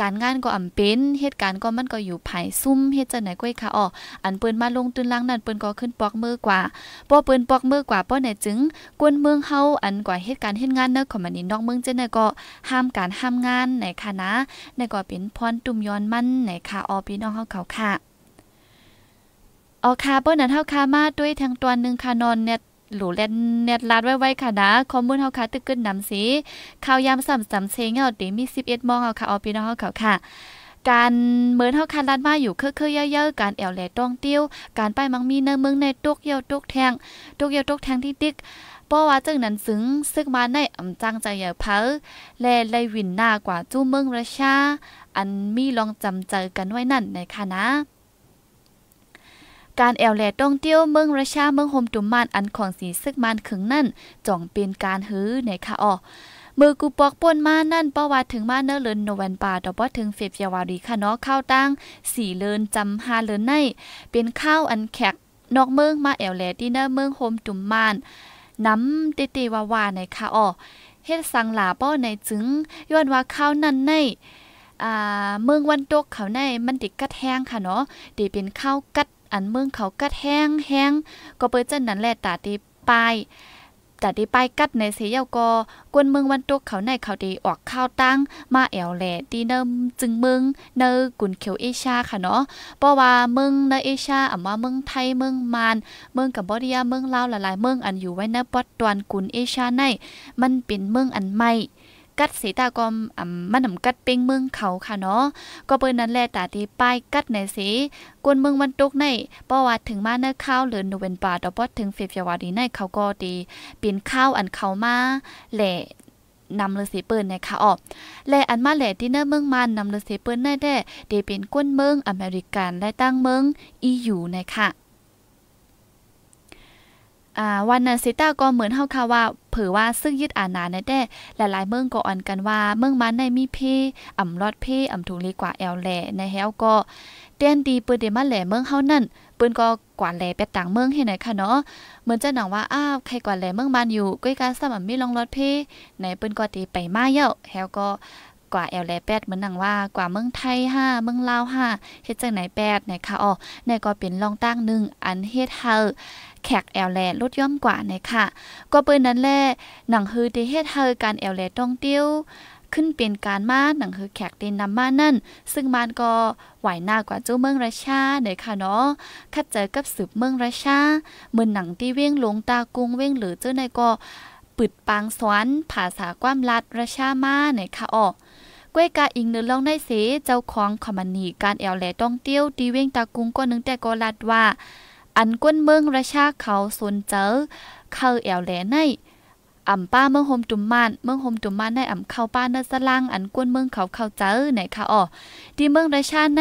Speaker 2: การงานก็อ่ำเป็น เหตุการณ์ก็มันก็อยู่ภายซุ่มเฮ็ดจะไหนก้อยค่ะอ๋ออันปืนมาลงตุนลังนั่นปืนก็ขึ้นปอกมือกว่าป้อปืนปอกมือกว่าป้อไหนจึงกวนเมืองเฮาอันกว่าเหตุการณ์เฮ็ดงานเนอะของมันนี่นอกเมืองจะไหนก็ห้ามการห้ามงานไหนค่ะนะไหนก็เป็นพรตุ่มย้อนมันไหนค่ะอ๋อพี่น้องเฮาเขาค่ะออคาเปิ้ลนั้นเฮาคามาด้วยทางตอนนึงค่ะนอนเนี่ยหลูแลนเน็ตลาดไว้ๆค่ะนะคอมมูนเฮาคาตึกขึ้นนำสิข่าวยามซ้ำซ้ำเซงเอาเตมี 11มองเอาค่ะเอาพี่น้องเฮาขาค่ะ การเหมือนเฮาคันลัดมาอยู่เคอะๆเยอะๆการแอวแลต้องติ้ว การไปมังมีเนเมืองในตกเหี่ยวตกแทงตกเหี่ยวตกแทงที่ติ๊กป้อว่าจึงนั้นซึ้งซึกมาในอำจังใจอย่าเผาแลไลวินหน้ากว่าจู้เมืองราชา อันมีลองจำเจอกันไว้นั่นในค่ะนะการแอลแลต้องเตี้ยวเมืองราชาเมืองโฮมตุมมานอันของสีซึกมานขึงนั่นจ่องเป็นการฮื้อในค่ะอ๋อมือกูปอกป่นมานั่นป้าวัตถึงมาเนอเลินโนวันปาด่อบ่ถึงเฟบยาวารีค่ะเนาะข้าวตั้งสี่เลินจำฮาเลินในเป็นข้าวอันแขกนอกเมืองมาแอลแลดีเนอรเมืองโฮมตุมมานน้ำเตเตวาวาในค่ะอ๋อเฮ็ดสังหลาป้อในจึงย้อนว่าข้าวนั่นในอ่าเมืองวันตกเขาในมันติดกัดแห้งค่ะเนาะดีเป็นข้าวกัดอันเมืองเขากัดแห้งแห้งก็เปิดเจ้นนั้นแหละตาดีป้ายตาดีป้ายกัดในเสียากอกวนเมืองวันตุกเขาในเขาดีออกข้าวตั้ง มาแอวแหล่ตีเนิมจึงเมืองเนอกุนเขียวเอชาค่ะเนาะเพราะว่าเมืองเนอเอชาอ่ะว่าเมืองไทยเมืองมานเมืองกัมพูชาเมืองลาวหลาย ๆ เมืองอันอยู่ไว้ในปัตตวนกุนเอชาใน มันเป็นเมืองอันใหม่กัดเสตากอมอ่ำมันหนำกัดเป้งเมืองเขาค่ะเนาะก็เปิ้นนั้นแลตาที่ป้ายกัดในสีกวนเมืองวันตกในเพราว่าถึงมาเนื้ข้าวหรือนูเวนปาต่อปอถึงเฟบรวาดีในเขาก็ดี เป็นข้าวอันเขามาแหละนำฤาษีเปิ้นนะคะอ๋อและอันมาแหละที่เนอเมืองมันนำฤาษีเปิ้นได้แด้เดเป็นกวนเมืองอเมริกันและตั้งเมืองอียูในค่ะ่าวันนั้นซิต้าก็เหมือนเฮาค่ะว่าเผือว่าซึ่งยึดอานาในแต่หลายๆ เมืองก็อ่อนกันว่าเมืองมันในมีพี่อ่ำรอดพี่อ่ำถุกลีกว่าแอลแหล่ในแฮวก็เตีนดีปืนเดมาแหล่เมืองเฮานั่นปืนก็กว่าแหล่เป็ดต่างเมืองให้หน่อยค่ะเนาะเหมือนจะหนังว่าอ้าวใครกว่าแหล่เมืองมันอยู่ก้อยกาสมันมีลองรอดพี่ในปืนก็ตีไปมาเย้าแฮวก็กว่าแอลแลแปดเหมือนหนังว่ากว่าเมืองไทยห้าเมืองลาวห้าเฮ็ดจังไหนแปดไหนค่ะอ๋อในก็เป็นลองตั้งหนึ่งอันเฮ็ดเฮาแขกแอลแลลดย่อมกว่าในค่ะก็เปินนั้นแหละหนังฮือที่เฮ็ดให้การแอลแลต้องเตี้ยวขึ้นเป็นการมาหนังคือแขกเดนนำมานั่น ซึ่งมันก็ไหวหน้ากว่าเจ้าเมืองราชาเนี่ยค่ะเนาะคัดเจอกับสืบเมืองราชาเหมือนหนังที่เว้งลงตากุงเว้งหรือเจ้าในก็ปิดปางสวนภาษาความลัดราชามาเนี่ยค่ะออกกวยกาอิงเนื้อลองได้เสเจ้าของคอมมานีการแอลแลต้องเตี้ยวตีเว้งตากุงก็นึงแต่ก็ลัดว่าอันกวนเมืองราชาเขาสนเจอเขาแอวแหลในอ่ำป้าเมืองโฮมตุมมาน เมืองโฮมตุมมานในอ่ำเข้าป้าเนสลังอันกวนเมืองเขาเข้าเจอไหนคะอ๋อที่เมืองราชาใน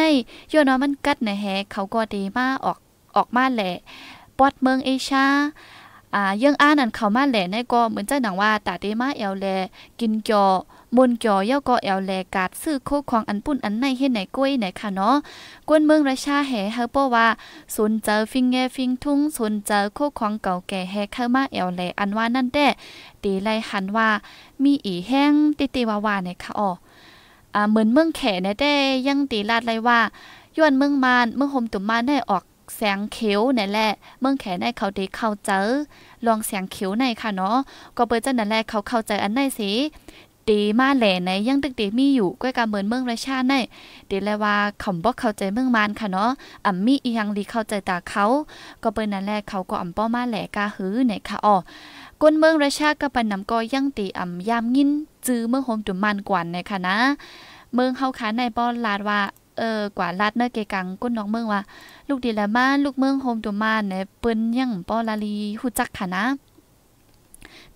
Speaker 2: ย้อนมันกัดในแฮเขาก็ดีมาออกออกมาแหละปอดเมืองเอชาอ่ายังอ่านอันเขามาแหละในก็เหมือนจะหนังว่าตาเดมาแอวแหลกินจอมนจ่อย่อก็แอวแลกาดซื้อโคกของอันปุ่นอันในเฮ็ดไหนกล้วยไหนค่ะเนาะกวนเมืองราชาแห่เฮาป้อว่าสุนเจอฟิงแงฟิงทุ่งสุนเจอโคกของเก่าแก่แห่เข้ามาแอวแลอันว่านั่นแด้ตีไลหันว่า มีอีแห้งติติวาวาเนี่ยค่ะอ๋ออ่าเหมือนเมืองแขแน่ได้ยังตีลาดไรว่าย้อนเมืองมานเมืองห่มตุ่มมานได้ออกแสงเขียวในแหละเมืองแขในเขาได้เข้าเจอลองแสงเขียวในค่ะเนาะก็เปิดจังนั่นแหละเขาเข้าใจอันในสิตีมาแหล่ในยังตึกตีมีอยู่ก้วยกาเมินเมืองราชาในเดลว่าคำบ่เข้าใจเมืองมานค่ะเนาะอ่ำมีอีหยังลีเข้าใจตาเขา ก็เปิ้นนั่นแหละเขาก็อ่ำป้อมาแหล่กาหือในค่ะอ๋อกวนเมืองราชากับปันนำก็ยังตีอ่ำยามยิน จื้อเมืองโฮมตุมันกวนในค่ะนะเมืองเฮาค่ะใน้อลาดว่าเออกว่าลัดเนเกกังก้นน้องเมืองว่า ลูกดีละมาลูกเมืองโฮมตัวมาเนี่ยเปิ้นยังปอลาลีฮู้จักค่ะนะ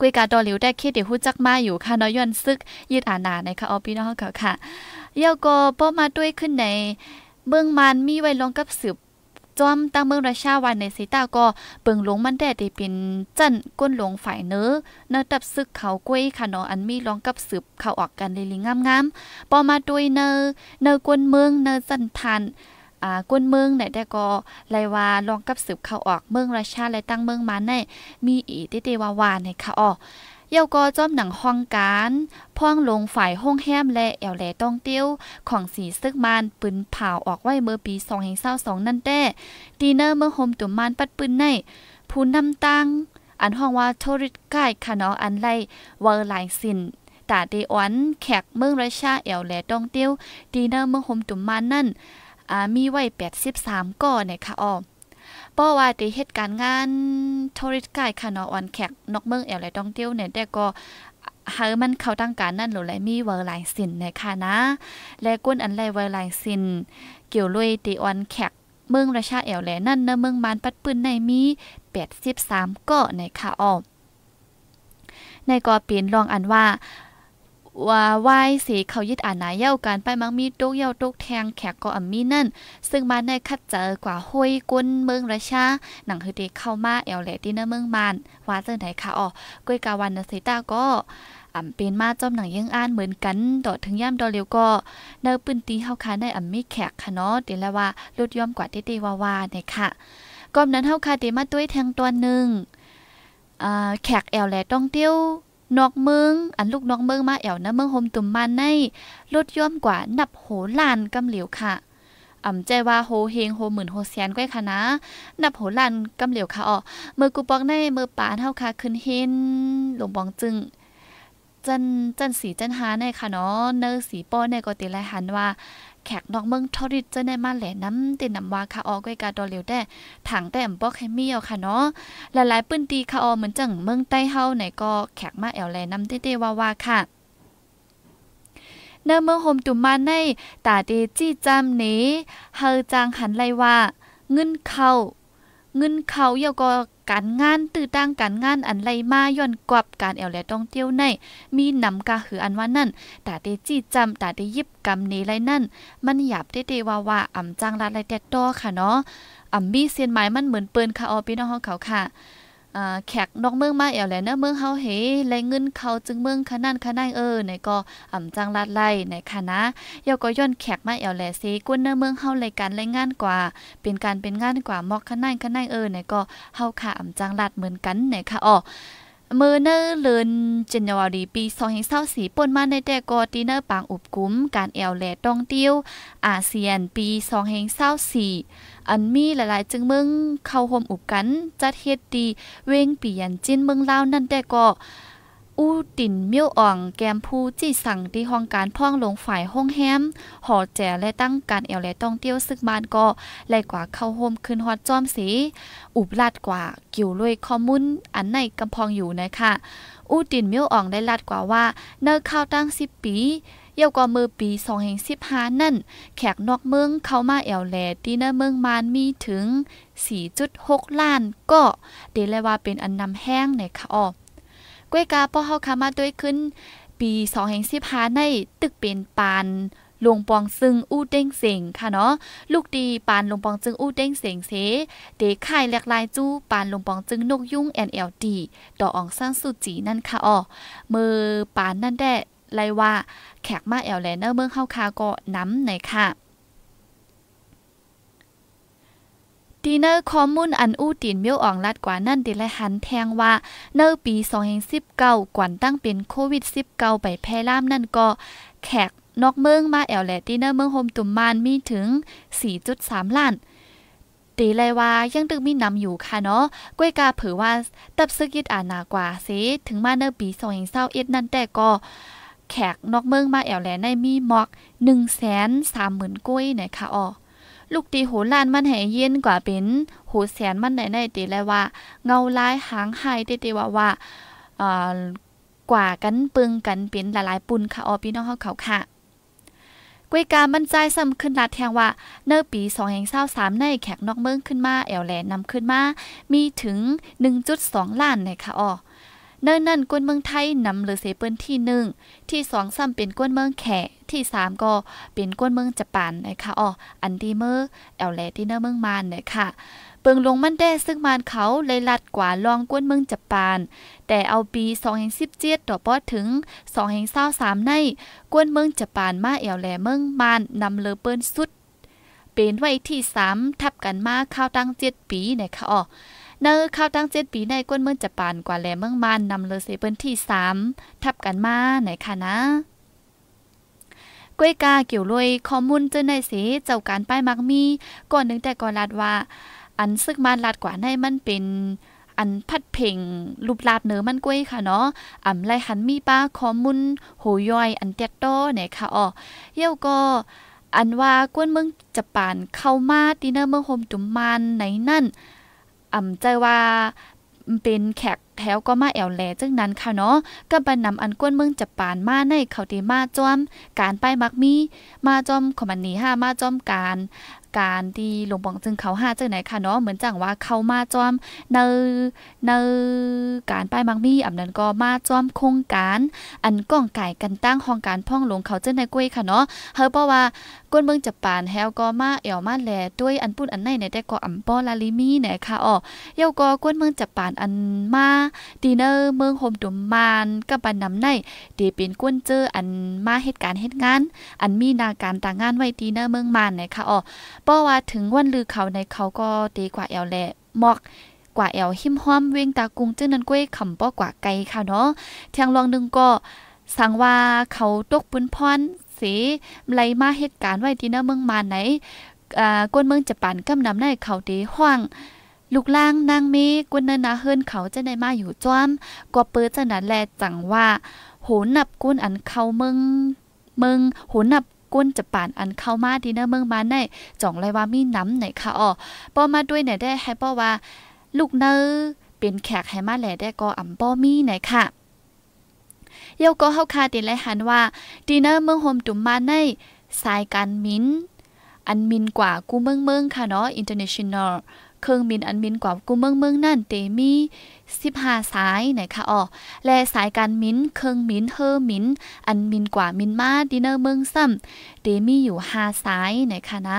Speaker 2: กุยกาดอลิวได้คิดเดี๋ยวหูจักมาอยู่ค่ะน้อยยอนซึกยืดอานาในค่ะเอพี่น้องเขาค่ะเยาก็ป้อมาด้วยขึ้นในเบื้องมันมีไว้ลงกับสืบจอมตั้งเมืองราชาวันในสีตาก็เปิงหลงมันแดดตีเป็นจันก้นหลงฝ่ายเนื้อเนื้อตับซึกเขากล้วยค่ะนอะอันมีร้องกับสืบเขาออกกันเลยลิงงามๆปอมาด้วยเนื้อเนื้อกวนเมืองเนื้อจั่นทันาก้นเมืองเนี่ยแต่ก็ไลว่าลองกับสืบเข้าออกเมืองราชาและตั้งเมืองมาในมีอีติเตวาวานในค่ะออกเยาก็จอมหนังห้องการ พ่วงลงฝ่ายห้องแฮมและแอลแลต้องเตี้ยวของสีซึกมานปืนเผาออกไว้เมื่อปี2022นั่นแต่ดีเนอร์เมื่อโฮมตุ่มมานปัดปืนในผู้นำตังอันห้องว่าโทริดกาค่ะเนาะอันไล่เวอร์หลายสินตาดีออนแขกเมืองราชาแอลแลต้องเตี้ยวดีเนอร์เมื่อโฮมตุ่มมานนั่นอ่ามีไว้ามก่อนเนี่ยค่ะอ๋อเพราะว่าติเหตุการณ์งานทอริสกายค่ะเนาะออนแขกนกเมืองแอลและดองเตี้ยวเนี่ยแต่ก็หามันเข้าตั้งการนั่นหรือไรมีเวอร์ไลน์สินเนี่ยค่ะนะ และก้นอันไรเวอร์ไลน์สิน เกี่ยวลุยตีออนแขกเมืองราชาแอลแลนั่นเนเมืองมานปัดปืนในมี 83เกาะในค่ะอ้อในกอปีนลองอันว่าว่าวายสีเขายึดอ่านายเย้ากันไปมังมีตุกเย้าตุกแทงแขกก็อมีนั่น ซึ่งมาในคัดเจอกว่าห้วยกุนเมืองราชาหนังคือเด็กเข้ามาแอลแหลดินเมืองมานว่าเจอไหนคะอ๋อก้วยกาวันนสิตาก็อ่ำเป็นมาจอมหนังยังอ่านเหมือนกัน่อถึงย่ำดอเร็วก็ เนื้อปืนตีเฮาคาในอ่ำมีแขกค่ะเนาะเดี๋ยวแล้วว่าลดย่อมกว่าเต้ๆว่าเนี่ยค่ะก้อนนั้นเฮาคาเดมาด้วยแทงตัวหนึ่งแขกแอลแลต้องเตี้ยวนอกเมืองอันลูกนอกเมืองมาแอวนะเมืองโฮมตุ่มมันใน ลดย่อมกว่า นับโหลานกำเหลียวค่ะอ่ำใจว่าโฮเฮงโฮหมื่นโฮแสนก้อยค่ะนะ นับโหลันกำเหลียวค่ะอ๋อเมื่อกูปอกในเมื่อปานเฮาค่ะขึ้นเฮนหลวงบองจึงจันจันสีจันหาในค่ะเนาะเนอสีป้อในก็ติลลหันว่าแขกนอกเมืองทอริเจอในมาแหล่น้ำเต็นนำวาคาออกวยกาดอเลียวแต่ถังแต่มบอกให้มีเอาค่ะเนาะหลายๆ ปืนตีคาออเหมือนจังเมืองใต้เฮาไหนก็แขกมาแอลแหล่น้ำเต้เตวาวาค่ะเนื้อเมืองโฮมตุมมาในตาเตจี้จำนี้เฮาจางหันไลว่า เงินเข้า เงินเขาเยาก็การงานตื้อตั้งการงาน อันไรมาย้อนกวับการแอลและต้องเตี้ยวใน มีนำกะหืออันว่านั่น ตาเตจี้จำตาเตยิบกำนี้ไรนั่น มันหยาบเตเตว่าว่าอำจังรัดไรแต่ต่อค่ะเนาะอำมีเสียนไม้มันเหมือนเปิ้นค่ะออพี่น้องเฮเขาค่ะแขกนอกเมืองมาแอวแหละเนอะเมืองเฮาเฮแลเงินเขาจึงเมืองขะนั่นขะนั่นเออไหนก็อำจังลาดไล่ไหนค่ะนะเยาก็ย้อนแขกมาแอวแหละเซกุ้นเนื้อเมืองเฮาเลยการรายงานกว่าเป็นการเป็นงานกว่ามอกขะนั่นขะนั่นเออไหนก็เฮาค่ะอำจังลาดเหมือนกันไหนค่ะอ๋อมือเนอเลินเจนวารีปีสองเห็เศร้าสีปนมาในแต่กอตีเนอร์ปางอุบกุ้มการแอวแหล้องติ้วอาเซียนปีสองเห็เศร้าสีอันมีหลายๆ จึงมึง เข้าห่มอุบกันจัดเฮ็ดดีเวงปี่ยันจินเมืองลาวนั่นแต่ก็ อู้ตินมิ่วอ่องแกมพูจี้สั่งที่ห้องการพ่องลงฝ่ายห้องแฮมหอแจและตั้งการแอวและต้องเตี้ยวซึกบานก็ไลกว่าเข้าหฮมคืนฮอดจอมสีอุบลาดกว่ากิ่วรวยคอมมุนอันในกำพองอยู่นะคะอู้ตินมิ่วอ่องได้ลาดกว่าว่าเนื้อข้าวตั้งสิปีเยาวกว่ามือปี2015นั่น แขกนอกเมืองเข้ามาแอวแลที่เนเมืองมานมีถึง 4.6ล้าน ก็เดลว่าเป็นอันนำแห้งในค่ะอ้อกวยกาพ้อเฮาคามาด้วยขึ้น ปี2015ในตึกเป็นปานลงปองซึ่งอู้เด้งเสงค่ะเนาะลูกดีปานลงปองจึงอู้เด้งเสงเสเดค่ายหลากหลายจู้ปานลงปองจึงนกยุ่งแอนเอลดีออองสร้างสุจีนั่นค่ะอ๋อมือปานนั่นแดไล่ว่าแขกมาแอลแลนเนอร์เมืองเฮาคาก็น้ำในค่ะดีเนอร์คอมมูนอันอู้ตีนเมียวอ่องลัดกว่านั่นติและหันแทงว่าเนอร์ปี2019กวนตั้งเป็นโควิด -19 ไปแพร่ล่ามนั่นก็ แขกนอกเมืองมาแอลแลดีเนอร์เมืองโฮมตุ่มมานมีถึง 4.3ล้านตีเลยว่ายังตึกมีนำอยู่ค่ะเนาะก้วยกาเผยว่าตับซึกยิดอานากว่าเสถึงมาเนอร์ปี2021นั่นแต่ก็แขกนอกเมืองมาแอวแหลในมีหมอก 1 3 0 0 0 0กุ้ยนะคะอ๋อลูกตีโหลานมันแห่เย็นกว่าเป็นโหแสนมันไหนในตีแลว่า เงาลายหางหายตีตว่าว่ากว่ากันปึงกันเป็นหลายๆปุ่นค่ะอ๋อพี่น้องเขาเขาค่ะกุ้ยการมันใจซ้ำขึ้นลาดแทงว่า เนื้อปี2แห่งเศร้าสามในแขกนอกเมืองขึ้นมาแอวแลนำขึ้นมา มีถึง 1.2 ล้านนะคะอ๋อเนื่องนั่นกวนเมืองไทยนำเลือเสเปิ้ที่หนึ่งที่สองซ้ำเป็นกวนเมืองแขกที่สามก็เป็นกวนเมืองจัปานนะคะอ๋ออันดีเมอร์แอลแลติเนอร์เมืองมานนะคะเปิงลงมันแด้ซึ่งมานเขาเลยลัดกว่าลองกวนเมืองจัปานแต่เอาปี2แห่งสิบเจ็ดต่อปอถึง2แห่งเศร้าสามในกวนเมืองจัปานมาแอลแลเมืองมานนำเลือเปิ้สุด เป็นไว้ที่สามทับกันมาข้าวตั้งเจ็ดปีนะคะอ๋อเนื้อข้าวตั้งเจ็ดปีในก้นเมืองจะปานกว่าแลเมืองมันนำเลเซเปิลนที่สามทับกันมาไหนคะนะก้วยกาเกี่ยวลวยคอมูนเจนในเสเจ้าการป้ายมักมีก่อนหนึ่งแต่ก่อนลาดว่า อันซึกมันลาดกว่าในมันเป็น อันพัดเพ่งรูปลาดเนื้อมันกุ้วยค่ะเนาะอ่ำไรหันมีป้าคอมุนโหย่อย อันเตียโตเนี่ยค่ะอ๋อเยี่ยวก็ อันว่ากวนเมืองจะป่านเข้ามาดีเนอร์เมืองโฮมจุมมันไหนนั่นอ่าใจว่าเป็นแขกแถวก็มาแอวแลจึงนั้นค่ะเนาะก็บันนำอันก้นเมืองจับปานมาในเขาเตมาจอมการป้ายมักมีมาจอมคอมมันนีห้ามาจอมการการที่หลวงปองจึงเขาห้าเจอไหนคะเนาะเหมือนจังว่าเขามาจอมเนเนการป้ายมังมี่อำนั้นก็มาจอมโครงการ อันก่องไก่กันตั้งห้องการพ่องหลวงเขาเจอในกล้วยค่ะเนาะเฮาเพราะว่าก้นเบิ่งจับปานแฮวก็มาเอวมาแลด้วยอันปุ่นอันไหนในแต่ก็อำป้อลาลิมีไหนค่ะอ๋อเยาก็ก้นเมืองจับปานอันมาดีเนอร์เมืองโฮมดุมมานกับบันนำในดีเป็นก้นเจออันมาเหตุการณ์เหตุงาน อันมีนาการต่างงานไว้ดีเนอร์เมืองมานไหนค่ะอ๋อปพราว่าถึงวันลือเขาในเขาก็ตีกว่าเอลแหละมอกกว่าเอลหิมห้อมเวงตากุงเจึงนันก้วยขำป้อกว่าไกลค่ะเนาะเทียงลองหนึ่งก็สั่งว่าเขาตกปืนพรสีไหลมาเหตุการณ์ไว้ที่หน้าเมืองมาไหนอ่กวนเมืองจะปานกำนำในเขาเดห้องลูกล่างนางเมกวนนานาเฮินเขาจะได้มาอยู่จ้อมก็เปิดจะนั้แลจังว่าโหนับกุนอันเขาเมืองเมืองโหนับกุ้นจะป่านอันเข้ามาดีเนอร์เมืองมาในจ่องไรว่ามีน้ำไหนคะอ๋อปอมาด้วยไหนได้ให้ป้อว่า ลูกเนอเป็นแขกให้มาแหล่ได้ก็อ่ำป้อมีไหนค่ะเยโก็เฮาคาตินไลหันว่าดีเนอร์เมืองโฮมตุ่มมาในสายการมินอันมินกว่ากูเมืองเมืองค่ะเนาะ international เครื่องบินอันมินกว่ากูเมืองเมืองนั่นเตมี15สายไหนคะอ๋อและสายการมินเครื่องมินเฮอมินอันมินกว่ามินมาดินเนอร์เมืองซ้ำเตมีอยู่5สายไหนคะนะ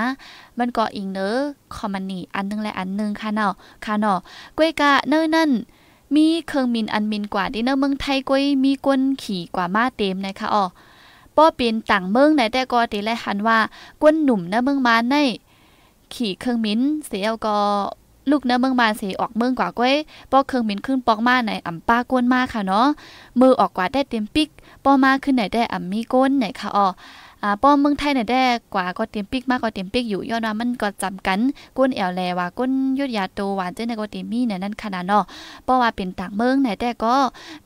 Speaker 2: มันก็อิงเนอคอมมานีอันนึงและอันนึงค่ะเนาะค่ะเนาะกวยกะเนอนั่น มีเครื่องมินอันมินกว่าดินเนอร์เมืองไทยกวยมีกวนขี่กว่ามาเต็มนคะอ๋อป้อเป็นต่างเมืองไหนแต่ก็ติและหันว่ากวนหนุ่มเนะเมืองมาในขี่เครื่องมิ้นเสียก็ลูกเนื้อเมืองบานเสียออกเมืองกว่าก้วยป้อเครื่องมินขึ้นปอกมาในอ่ำป้าก้นมาค่ะเนาะมือออกกว่าได้เต็มปิกป้อมาขึ้นไหนได้อ่ำมีก้นไหนค่ะอ๋ออ่าป้อเมืองไทยไหนได้กว่าก็เต็มปิกมากก็เต็มปิกอยู่ย้อนว่ามันก็จำกันก้นแอวแลว่าก้นยุดยาโตหวานเจ้ในก็เต็มมีหนนั่นขนาดเนาะป้อว่าเป็นต่างเมืองไหนได้ก็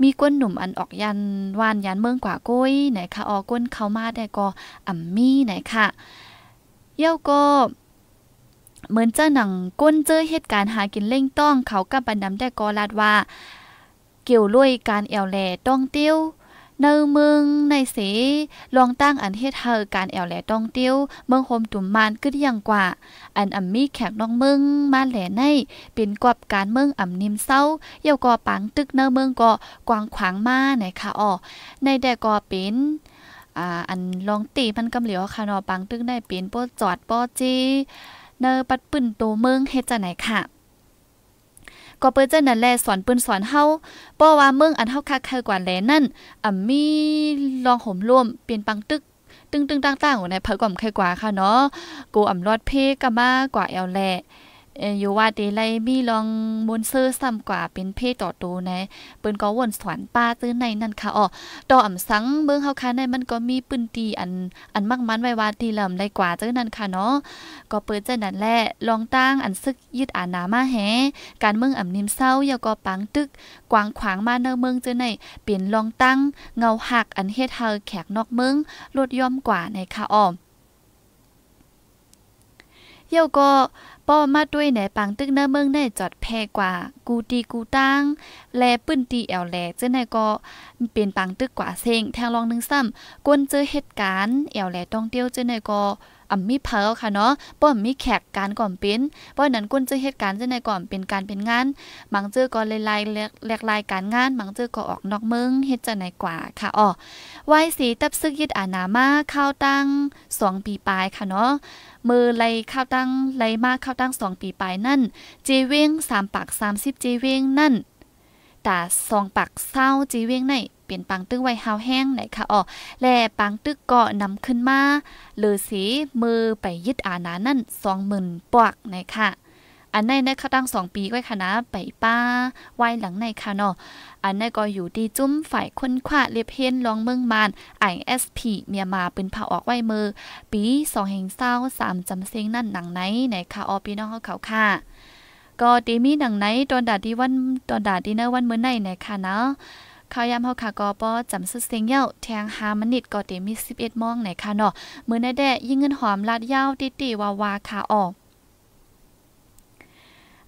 Speaker 2: มีก้นหนุ่มอันออกยันวานยันเมืองกว่าก้ยไหนค่ะอ๋อก้นเข้ามาได้ก็อ่ำมีไหนค่ะเย้าก็เหมือนเจ้าหนังก้นเจอเหตุการณ์หากินเล่งต้อง เขากับบรนดำได้กอลาดว่า เกี่ยวลุยการแอวแลต้องติ้วเนื้อมึงในเสลองตั้งอันเฮ็ดเฮอการแอวแหลต้องติ้วเมืองโฮมตุ่มมานก็ดยังกว่า อันอ่ำมีแขกน้องมึงมาแหล่ใน เป็นกอบการเมืองอ่ำนิ่มเศร้าเยาวกอปังตึกเนื้อมึงก็กวางขวางมาไหนค่ะอ๋อในแต่กอเป็นอ่าอันลองตีมันกำเหลียวค่ะนอปังตึกได้เป็นป้อจอดป้อจีเนอปัดปืนโตเมืองเฮ็ดจังไหนค่ะ ก็เปิ้นเจนั่นแลสอนปืนสอนเฮาปาะว่าเมืองอันเฮาคักคือกว่าแลนั่นอ่ำมีลองห่มร่วมเปลี่ยนปังตึก ตึงๆต่างๆในเ่ยก่ามเคยกว่าค่ะเนาะ กูอ่ำรอดเพกะมากกว่าแอลแลอยู่ว่าเตไลมีลองมนเซอร์ซ้ำกว่าเป็นเพศต่อโตนะปืนก็วนสวนป้าตื้นในนั่นค่ะอ๋อต่ออ่ำสังเบิ่งเฮาค่ะในมันก็มีปืนตีอันอันมากมันไว้ว่าตีลำได้กว่าตื้อนั่นค่ะเนาะก็เปิดเจ้านั่นแหละลองตั้งอันซึกยึดอานามาแฮการเมืองอ่ำนิ่มเศร้ายาก็ปังตึกกวางขวางมาเนเมืองเจ้าในเปลี่ยนลองตั้ง เงาหักอันเฮ็ดเฮาแขกนอกเมือง ลดย่อมกว่าในค่ะอ๋อเยี่ยวก็ป้อมาด้วยไหนปังตึกเนื้อเมืองได้จอดแพกว่ากูตีกูตั้งแลปื้นตีแอวแลเจ้าไหนก็เป็นปังตึกกว่าเซงแทงลองนึงซ้ำ กวนเจอเหตุการณ์แอวแลต้องเตี้ยวเจ้าไหนก็อ่มมีเพลค่ะเนาะป้อมมีแขกการก่อมเป็นป้อนนั้นกุ้นจะเหตุการณ์จะในก่อมเป็นการเป็นงานบางเจอก็เลยลายแลกลายการงานบางเจอก็ออกนอกเมืองเฮ็ดจะไหนกว่าค่ะอ๋อไว้สีตับซึกยึดอานามาข้าวตั้งสองปีปลายค่ะเนาะ มือ ไลข้าวตั้งไลมากข้าวตั้งสองปีปลายนั่นจเวงสามปากสามสิบจเวงนั่นแต่สองปากเศร้าจีเวิ่งในเป็นปังตึกไว้หาวแห้งไหนค่ะอ๋อและปังตึกก็นำขึ้นมาเลือสีมือไปยึดอานานั่น20,000ปอกไหนค่ะ อันในในข้าตั้งสองปีไว้คณะไปป้าไว้ หลังในค่ะเนาะอันในก็อยู่ดีจุ้มฝ่ายค้นควาเรียบเฮียนลองเมืองมาน ไอเอสพีเมียมาเป็นผ่าออกไว้ มือ ปีสองแห่งเศร้าสามจำเซงนั่นหนังไหนไหนค่ะออพี่น้องเขาเขาค่ะ ก็ดีมีหนังไหนตอนดาดีวันตอนดาดีเนอร์วันเมื่อไหนไหนค่ะเนาะข่าวยามเฮาคาะก็ปอจำสุดเสียงเย้าแทงฮามันิดก็เต็มมี11มองไหนค่ะเนาะเมื้อในแดยิ่งเงินหอมลาดยาวติๆวาวาคาออก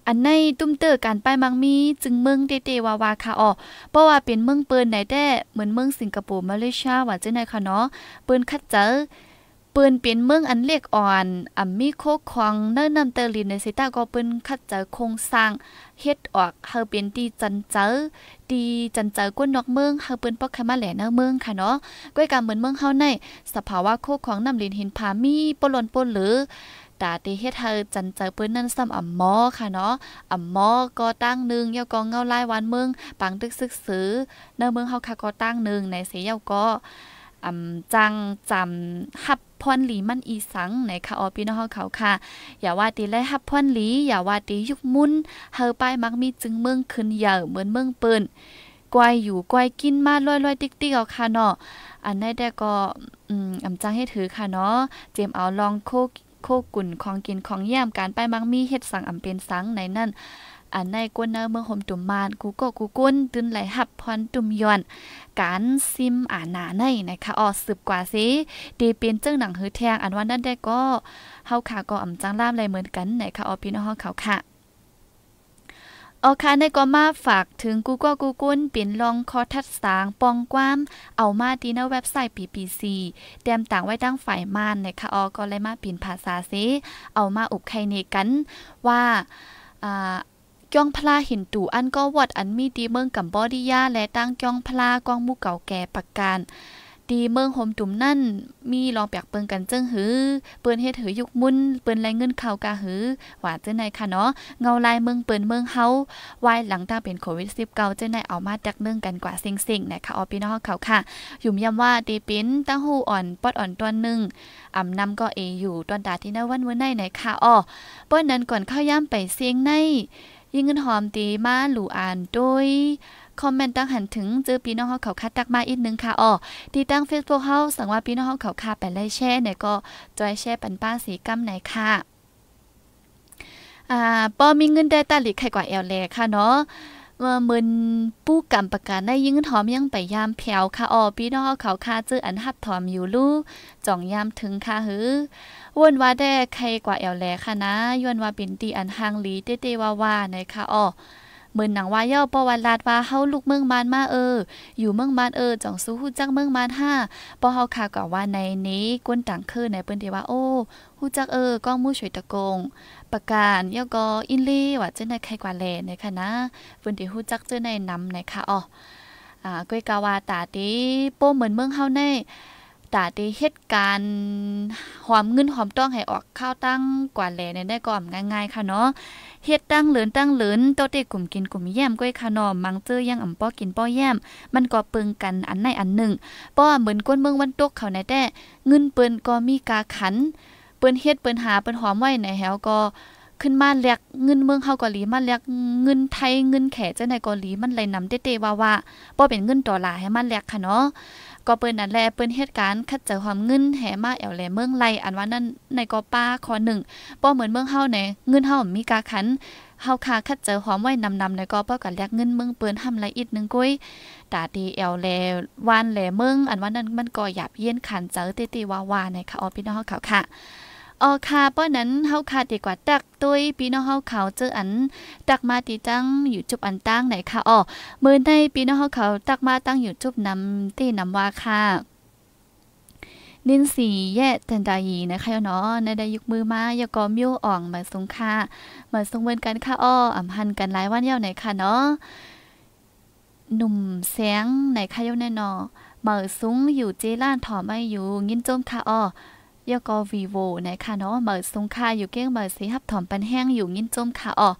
Speaker 2: อันในตุ้มเตอร์การปมังมี จึงเมืองเตเตวาวาค่ะอ๋อเพราะว่าเป็นเมืองเปินไหนแด้เหมือนเมืองสิงคโปร์มาเลเซียว่าจังได๋คะเนาะเปินคัดเจอปืนเปลี่ยนเมืองอันเล็กอ่อนอัมมีโคคองเนิ่นนำเตอลินในเซตาก็ปืนขัดเจอโครงสร้าง เฮ็ดออกเฮาเป็นตีจันเจอตีจันเจอก้นนอกเมืองเฮาปืนปอกขมาแหล่เนาเมืองค่ะเนาะก้วยกาเหมือนเมืองเฮาในสภาวะโคของนำลินหินพามีปลนปนหรือตาเีเฮ็ดเธอจันเจอปืนนั่นซ้ำอ่ำมอค่ะเนาะอ่ำมอก็ตั้งหนึ่งเยากองเงาไล่วันเมืองปังตึกซึกซือเนาเมืองเฮาค่ะก็ตั้งหนึ่งในเสยาวก็อำจังจำฮับพอนหลีมันอีสังในค่ะออพี่น้องเขาค่ะ อย่าว่าตีแลฮับพอนหลี อย่าว่าตียุกมุนเฮาป้ายมักมีจึงเมืองขึ้นเหย่อเหมือนเมืองปืนกวยอยู่กวยกินมาลอยลอยติ๊กๆเอาค่ะเนาะอันได้แต่ก็อืมอำจังให้ถือค่ะเนาะเจมเอาลองโคโคกุ่นของกินของแยีมการป้ายมักมีเฮ็ดสังอำเป็นสังในนั่นอันในกวนเนเมืองห่มตุ่มมานกูโกกูกุ้นตื่นไหลหับพรตุ่มยอน การซิมอ่านาในนะคะอ๋อสืบกว่าสิดีเป็นเจ้าหนังหือแทงอันวันนั่นได้ก็ เฮาขาก็อ่ำจังล่ามเลยเหมือนกันนะคะออพี่น้องเขาค่ะออเคในก็มาฝากถึงกูก็กูกุ้นปิ่นลองคอทัดสางปองความเอามาดีนะเว็บไซต์ปีปีซีแดมต่างไว้ตั้งฝ่ายมานนะคะออก็เลยมาปิ่นภาษาซิเอามาอุบไข่ในกันว่าอ่ากองพลาหินตู่อันก็วัดอันมีดีเมืองกัมบอด้ยาและตั้งกองพลากองมู่เก่าแก่ปักการดีเมืองโฮมตุ่มนั่น มีลองแปกเปิงกันเจิ้งหือ เปิ้นเฮ็ดหือยุกมุนเปิ้นไรเงินข่าวกาหือ หวานเจ้านค่ะเนาะเงาลายเมืองเปิ้นเมืองเฮาวายหลังตั้งเป็นโควิด19เจ้า้านเอามาจักเนื่องกันกว่าสิ่งสิงนะคะออพี่น้องเขาค่ะยุ่มย้ำว่าตีปิ้นตั้งหูอ่อนปอดอ่อนตัวหนึ่งอ่ำนำก็เออยู่ตอนตาที่น่าวันเมื่อไหนไหนค่ะอ๋อเปิอนนั้นก่อนเข้าย่ำไปเสียงในยิ่งเงินหอมตีมาหลู่อ่านด้วยคอมเมนต์ตั้งหันถึงเจอพี่น้องเขาเขาคัดตักมาอีกนึงค่ะอ๋อที่ตั้งเฟซบุ๊กเฮาสังว่าพี่น้องเขาเขาคาไปไล่แช่เนี่ยก็จอยแช่ปันป้าสีกำไหนค่ะ อ่าปอมีเงินได้ตาหลีไข่กว่าแอลแลค่ะเนาะว่ามึนปู้กำประกาศได้ยิ่งถอมยังไปยามแผวค่ะออพี่น้องเขาคาจื้ออันหับถอมอยู่ลูจ่องยามถึงค่ะหือวนว่าได้ใครกว่าแอวแลค่ะนะย้อนว่าเป็นตีอันหางหลีเตเตว่าว่าในค่ะออเมือนหนังว่าเย่าปวันลาดว่าเฮาลูกเมืองบานมาเออ อยู่เมืองบานเออจ่องสู้ฮู้จักเมืองบานห้าปอเฮาข่าวกับว่าในนี้ก้นต่างคือในเปิ้นที่ว่าโอ้ฮู้จักเออก้องมู่ช่วยตะกงประการยอกออินลี่ว่าเจ้าในใครกว่าแลนะคะนะฟืนที่หูจักเจ้าในนำานะคะอ๋ออ่าก้ยกาวาตาตีโป้เหมือนเมืองเฮาในตาตีเหตุการหอมเงินหอมต้องให้ออกข้าวตั้งกว่าแลในได้ก่อมง่ายๆค่ะเนาะเฮ็ดตั้งเหลือนตั้งเหลือนโตเตกลุ่มกินกลุ่มแย้มก้อยขนอมมังเจอยังอ่ำป้อกินป้อแย้มมันก็ปึงกันอันไหนอันหนึ่ง ป้อเหมือนก้นเมืองวันตกเขาในแต่ เงินเปิ้นก็มีกาขันปิ้นเฮ็ดเปิ้นหา เปิ้นหอมไว้ในแฮวก็ ขึ้นมาเลียกเงินเมืองเฮาเกาหลีมาเลียกเงินไทยเงินแขเจ้าในเกาหลีมันไหลนำเตๆว่าว่าบ่เป็นเงินดอลลาร์ให้มันเลียกค่ะเนาะ ก็เปิ้นนั่นแหละเปิ้นเหตุการณ์คัดเจอความเงินแห่มาแอวแลเมืองไลอันว่านั่นในกอป้าคอหนึ่งป้อเหมือนเมืองเฮาใน่เงินเฮามีกาขันเฮาคาคัดเจอหอมไว้นำนำในกอป้ากันแลกเงินเมืองเปิ้นห้ำละอีกนึงกุ้ยตาดีแอวแลวานแลเมือง อันว่านั่นมันก็หยาบเย็นขันเจอเตติวาว่าในค่ะออพี่น้องเฮาค่ะออคาป้อนั้นเฮาคาดีกว่าตักตุ้ยพี่น้องเฮาเขาเจออัน ตักมาตีตั้งอยู่จุบอันตั้งไหนค่ะอ๋อมือในพี่น้องเฮาเขาตักมาตั้งอยู่จุบนำตีนำว่าค่ะ นินสีแย่แตนดายีนะคะเนาะในได้ยุกมือมายากอม้วอ่องมาสงค่ามาสงเวินกันค่ะอ้ออ่ำหันกันหลายวันเย้าไหนค่ะเนาะหนุ่มแสงไหนค่ะเย้าแน่นอเมืสูงอยู่เจล้านถอไม่อยู่งินจมค่ะอ้อยกอวีโวนะคะเนาะเมื่ซสงค่าอยู่เก้งเมือสีหับถอมปันแห้งอยู่งินจมค่ะอ๋อ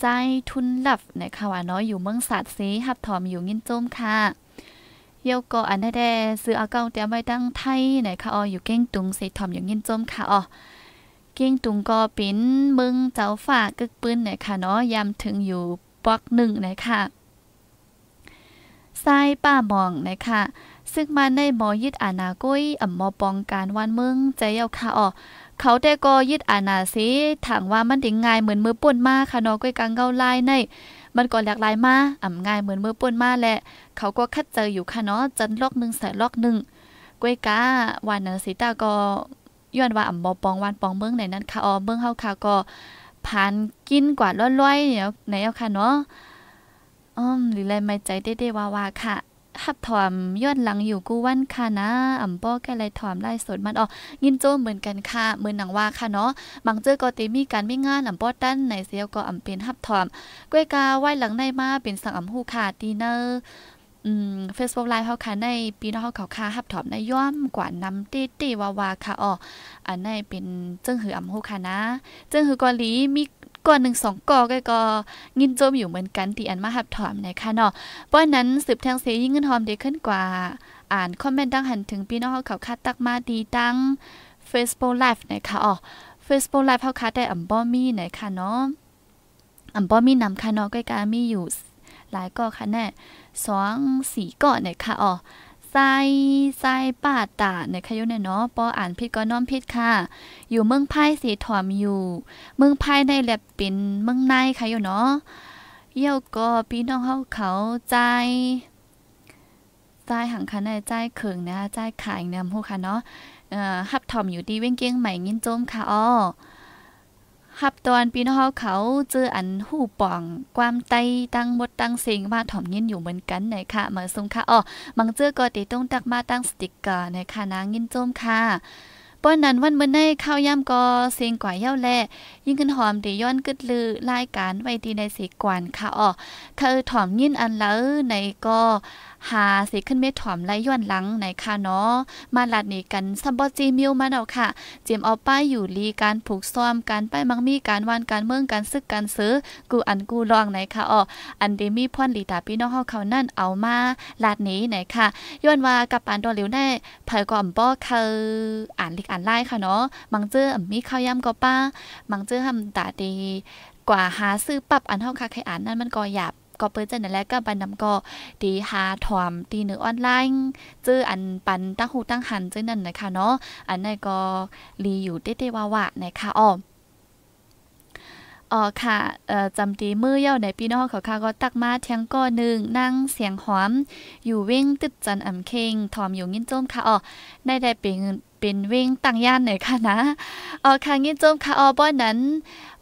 Speaker 2: ใจทุนหลับนะคะว่าน้อยอยู่เมืองสัตว์สีหับถอมอยู่งินจมค่ะเยกออันแดแดซื้ออาเก้าเตียไว้ตั้งไทยนะคะอ๋ออยู่เก้งตุงสีถอมอยู่งินจมค่ะอ๋อเก้งตุงก็ปิ้นมึงเจ้าฝากึกปืนนะคะเนาะยามถึงอยู่ปอกหนึ่งนะคะทรายป้ามองนะคะซึ่งมาในหมอยึดอานาก้ยอ่ำมอปองการวันเมืองใจเยาค่ะอ๋อเขาแต่ก็ยึดอานาสิถังว่ามันถึงง่ายเหมือนมือป่วนมาค่ะเนาะก้อยกังเกาลายใน มันก็หลากหลายมาอ่ำง่ายเหมือนมือป่วนมาแหละ เขาก็คัดเจออยู่ค่ะเนาะจันลอกหนึ่งใส่ลอกหนึ่งก้อยกาวันเนสิตาก็ย้อนว่าอ่ำมอปองวันปองเมืองไหนนั้นค่ะอ๋อเมืองเฮาค่ะก็ ผ่านกินกว่าล้อยๆเนี่ยไหนเอาค่ะเนาะอ้อมหรืออะไรไม่ใจเด้ๆว่าๆค่ะหับถอมย้อนหลังอยู่กูวันค่ะนะอ่ำป้อแก่ไรถอมไล่สดมันออกยินโจ้เหมือนกันค่ะ เหมือนหนังว่าค่ะเนาะบางเจอก็เตมีการไม่งานอ่ำป้อตั้นในเซียวก็อ่ำเป็นหับถอมกล้วยกาไหว้หลัง ในมาเป็นสังอ่ำหูค่ะตีเนอร์อืม Facebook Live เฮาค่ะในปีน้องเฮาเขาค่ะหับถอมในย่อมกว่าน้ำเต้ยวาวาค่ะอ๋ออันในเป็นเจ้งหืออ่ำหูค่ะนะเจ้งหือกอลีมีกว่าหนึ่งสองกอก็ก็ยินโจมอยู่เหมือนกันที่อันมาหับถอมนะคะเนาะเพราะนั้นสืบทางเสียยิ่งเงินหอมเด็กขึ้นกว่า อ่านคอมเมนต์ดังหันถึงพี่น้องเขาคัดตักมาดีตั้ง Facebook Live นะคะอ๋อ Facebook Live เขาคัดได้อัมบอมี่นะคะเนาะ อัมบอมี่นำค่ะเนาะก็การมีอยู่หลายก็ค่ะแน่สองสี่กไหนะคะอ๋อไซไซป่าตาในขยุนเนาะปออ่านพิษก็น้อมพิษค่ะ อยู่เมืองไพ่สีถอมอยู่ เมืองไพ่ในแลบปินเมืองในขยุนเนาะ เยี่ยวก็พี่น้องเขาเขาใจ ใจหังคันในใจเขิงนะใจขายนำฮู้ค่ะเนาะเอ่อฮับถอมอยู่ดีเว้งเกียงใหม่ยินโจมค่ะอ้อรับตอนพี่น้องเขาเจออันหู้ป่อง ความไตตั้งมดตั้งเียงมาถ่อมยินอยู่เหมือนกันไหนค่ะเหมือนซุงค่ะอ๋อมังเจอก็ติต้องตักมาตั้งสติกเกอร์ในค่ะนางยินโจมค่ะป้อนนั้นวันเมื่อในข้าวย่ำกอเสียงกว่าเย้าแลยิ่งขึ้นหอมดีย้อนกึดลือรายการไว้ดีในสีกวนค่ะอ๋อคือถ่อมยินอันแล้วในก็หาสิขึ้นเมดถ่อมไล่ย้อนหลังไหนค่ะเนาะมาลัดนี่กันซัมบอจีมิวมาเดาค่ะเจียมเอาป้ายอยู่ลีการผูกซ้อมการป้ายมังมีการวานการเมืองการซึกการซื้อกูอันกูลองไหนค่ะอ๋ออันเดมี่พ่อนลีตาพี่น้องเฮาเขานั่นเอามาลัดนี้ไหนค่ะย้อนว่ากับปานดอเหลียวได้เผยก่อมอเคืออ่านลิกอ่านไล่ค่ะเนาะมังเจอมีข้าวย่ำก็ป้า มังเจอทำตาดี กว่าหาซื้อปรับอันเท่าค่ะใครอ่านนั่นมันก็หยาบก็เปิดใจนั้นแหละก็ปันนำก็ตีหาถอมตีเนื้อออนไลน์จื้ออันปันตั้งหูตั้งหันจื้อนั่นนะคะเนาะอันนั้นก็รีอยู่เต้้ว่าะนะคะอ้ออ๋อค่ะจำตีมือเย่าในปีน้องเขาค่ะก็ตักมาเทียงก้อนหนึ่งนั่งเสียงหอม อยู่เว่งตึดจันอ่ำเคงถอมอยู่งิ้นโจมค่ะอ๋อในได้เป็นเป็นเว่งตั้งย่านไหนค่ะนะเออค่ะงี้จมค่ะออบ้อนนั้น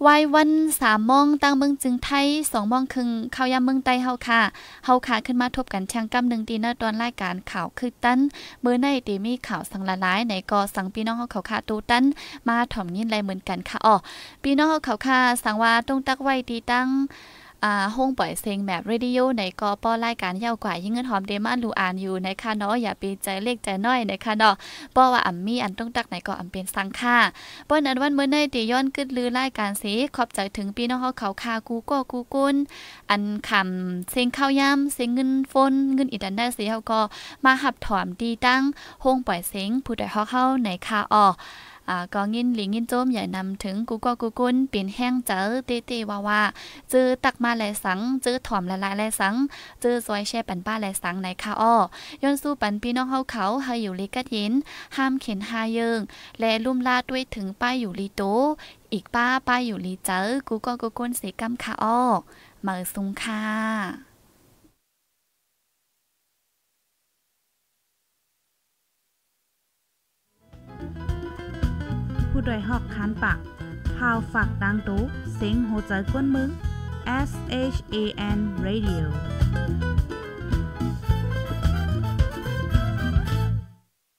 Speaker 2: วายวันสามมอง ตั้งเมืองจึงไทยสองมองครึ่งเข้ายามเมืองไต้เฮาค่ะ เฮาค่ะขึ้นมาทบกันช่างกำหนึ่งตีนาตอนรายการข่าวคือตันเมื่อในตีมีข่าวสังละลายไหนก็สังพี่น้องเฮาเขาค่ะตูตันมาถ่อมยินไรเหมือนกันค่ะอ๋อพี่น้องเฮาเขาค่ะสังว่าต้องตักไว้ตีตั้งอ่าห้องปล่อยเซงแมปเรดิโอในกอป้อรายการยากว่ายิ่งเงินหอมเดมันลูอานอยู่ในค่ะเนาะอย่าไปใจเล็กใจน้อยในค่ะเนาะป้อว่าอัมมี่อันต้องตักในกออัมเป็นสังค่าป้อนอันวันเมื่อในตีย้อนกึดลือรายการสีขอบใจถึงปีน้องเขาเขาคากูโก็กูกุนอันคำเซงข้าวยำเซงเงินฟนเงินอีดันได้สีเขาก็มาหับถอมดีตั้งห้องปล่อยเซงผู้ใดเขาเข้าในคาะออก็งินหลิงงินโจมใหญ่นำถึงกูก็กูกุนเปลี่ยนแห้งเจอเตเตวาว่าเจอตักมาหลสังเจอถ่อมหลายหลายสังเจอซอยแช่ปันป้าหลสังในค่ะอ้อย้อนสู้ปันพี่น้องเฮาเขาเฮ้อยู่ลิกัดยินห้ามเข็นหาเยิงและลุ่มลาดด้วยถึงป้ายอยู่ลีโตอีกป้าป้าอยู่ลีเจอกูก็กูกุนเสกำค่ะอ้อมือซุงค่ะ
Speaker 1: うん。ู้ดยหอกคันปากพาวฝากดังตู้เสียงโหใจกวนมึง S H A N Radio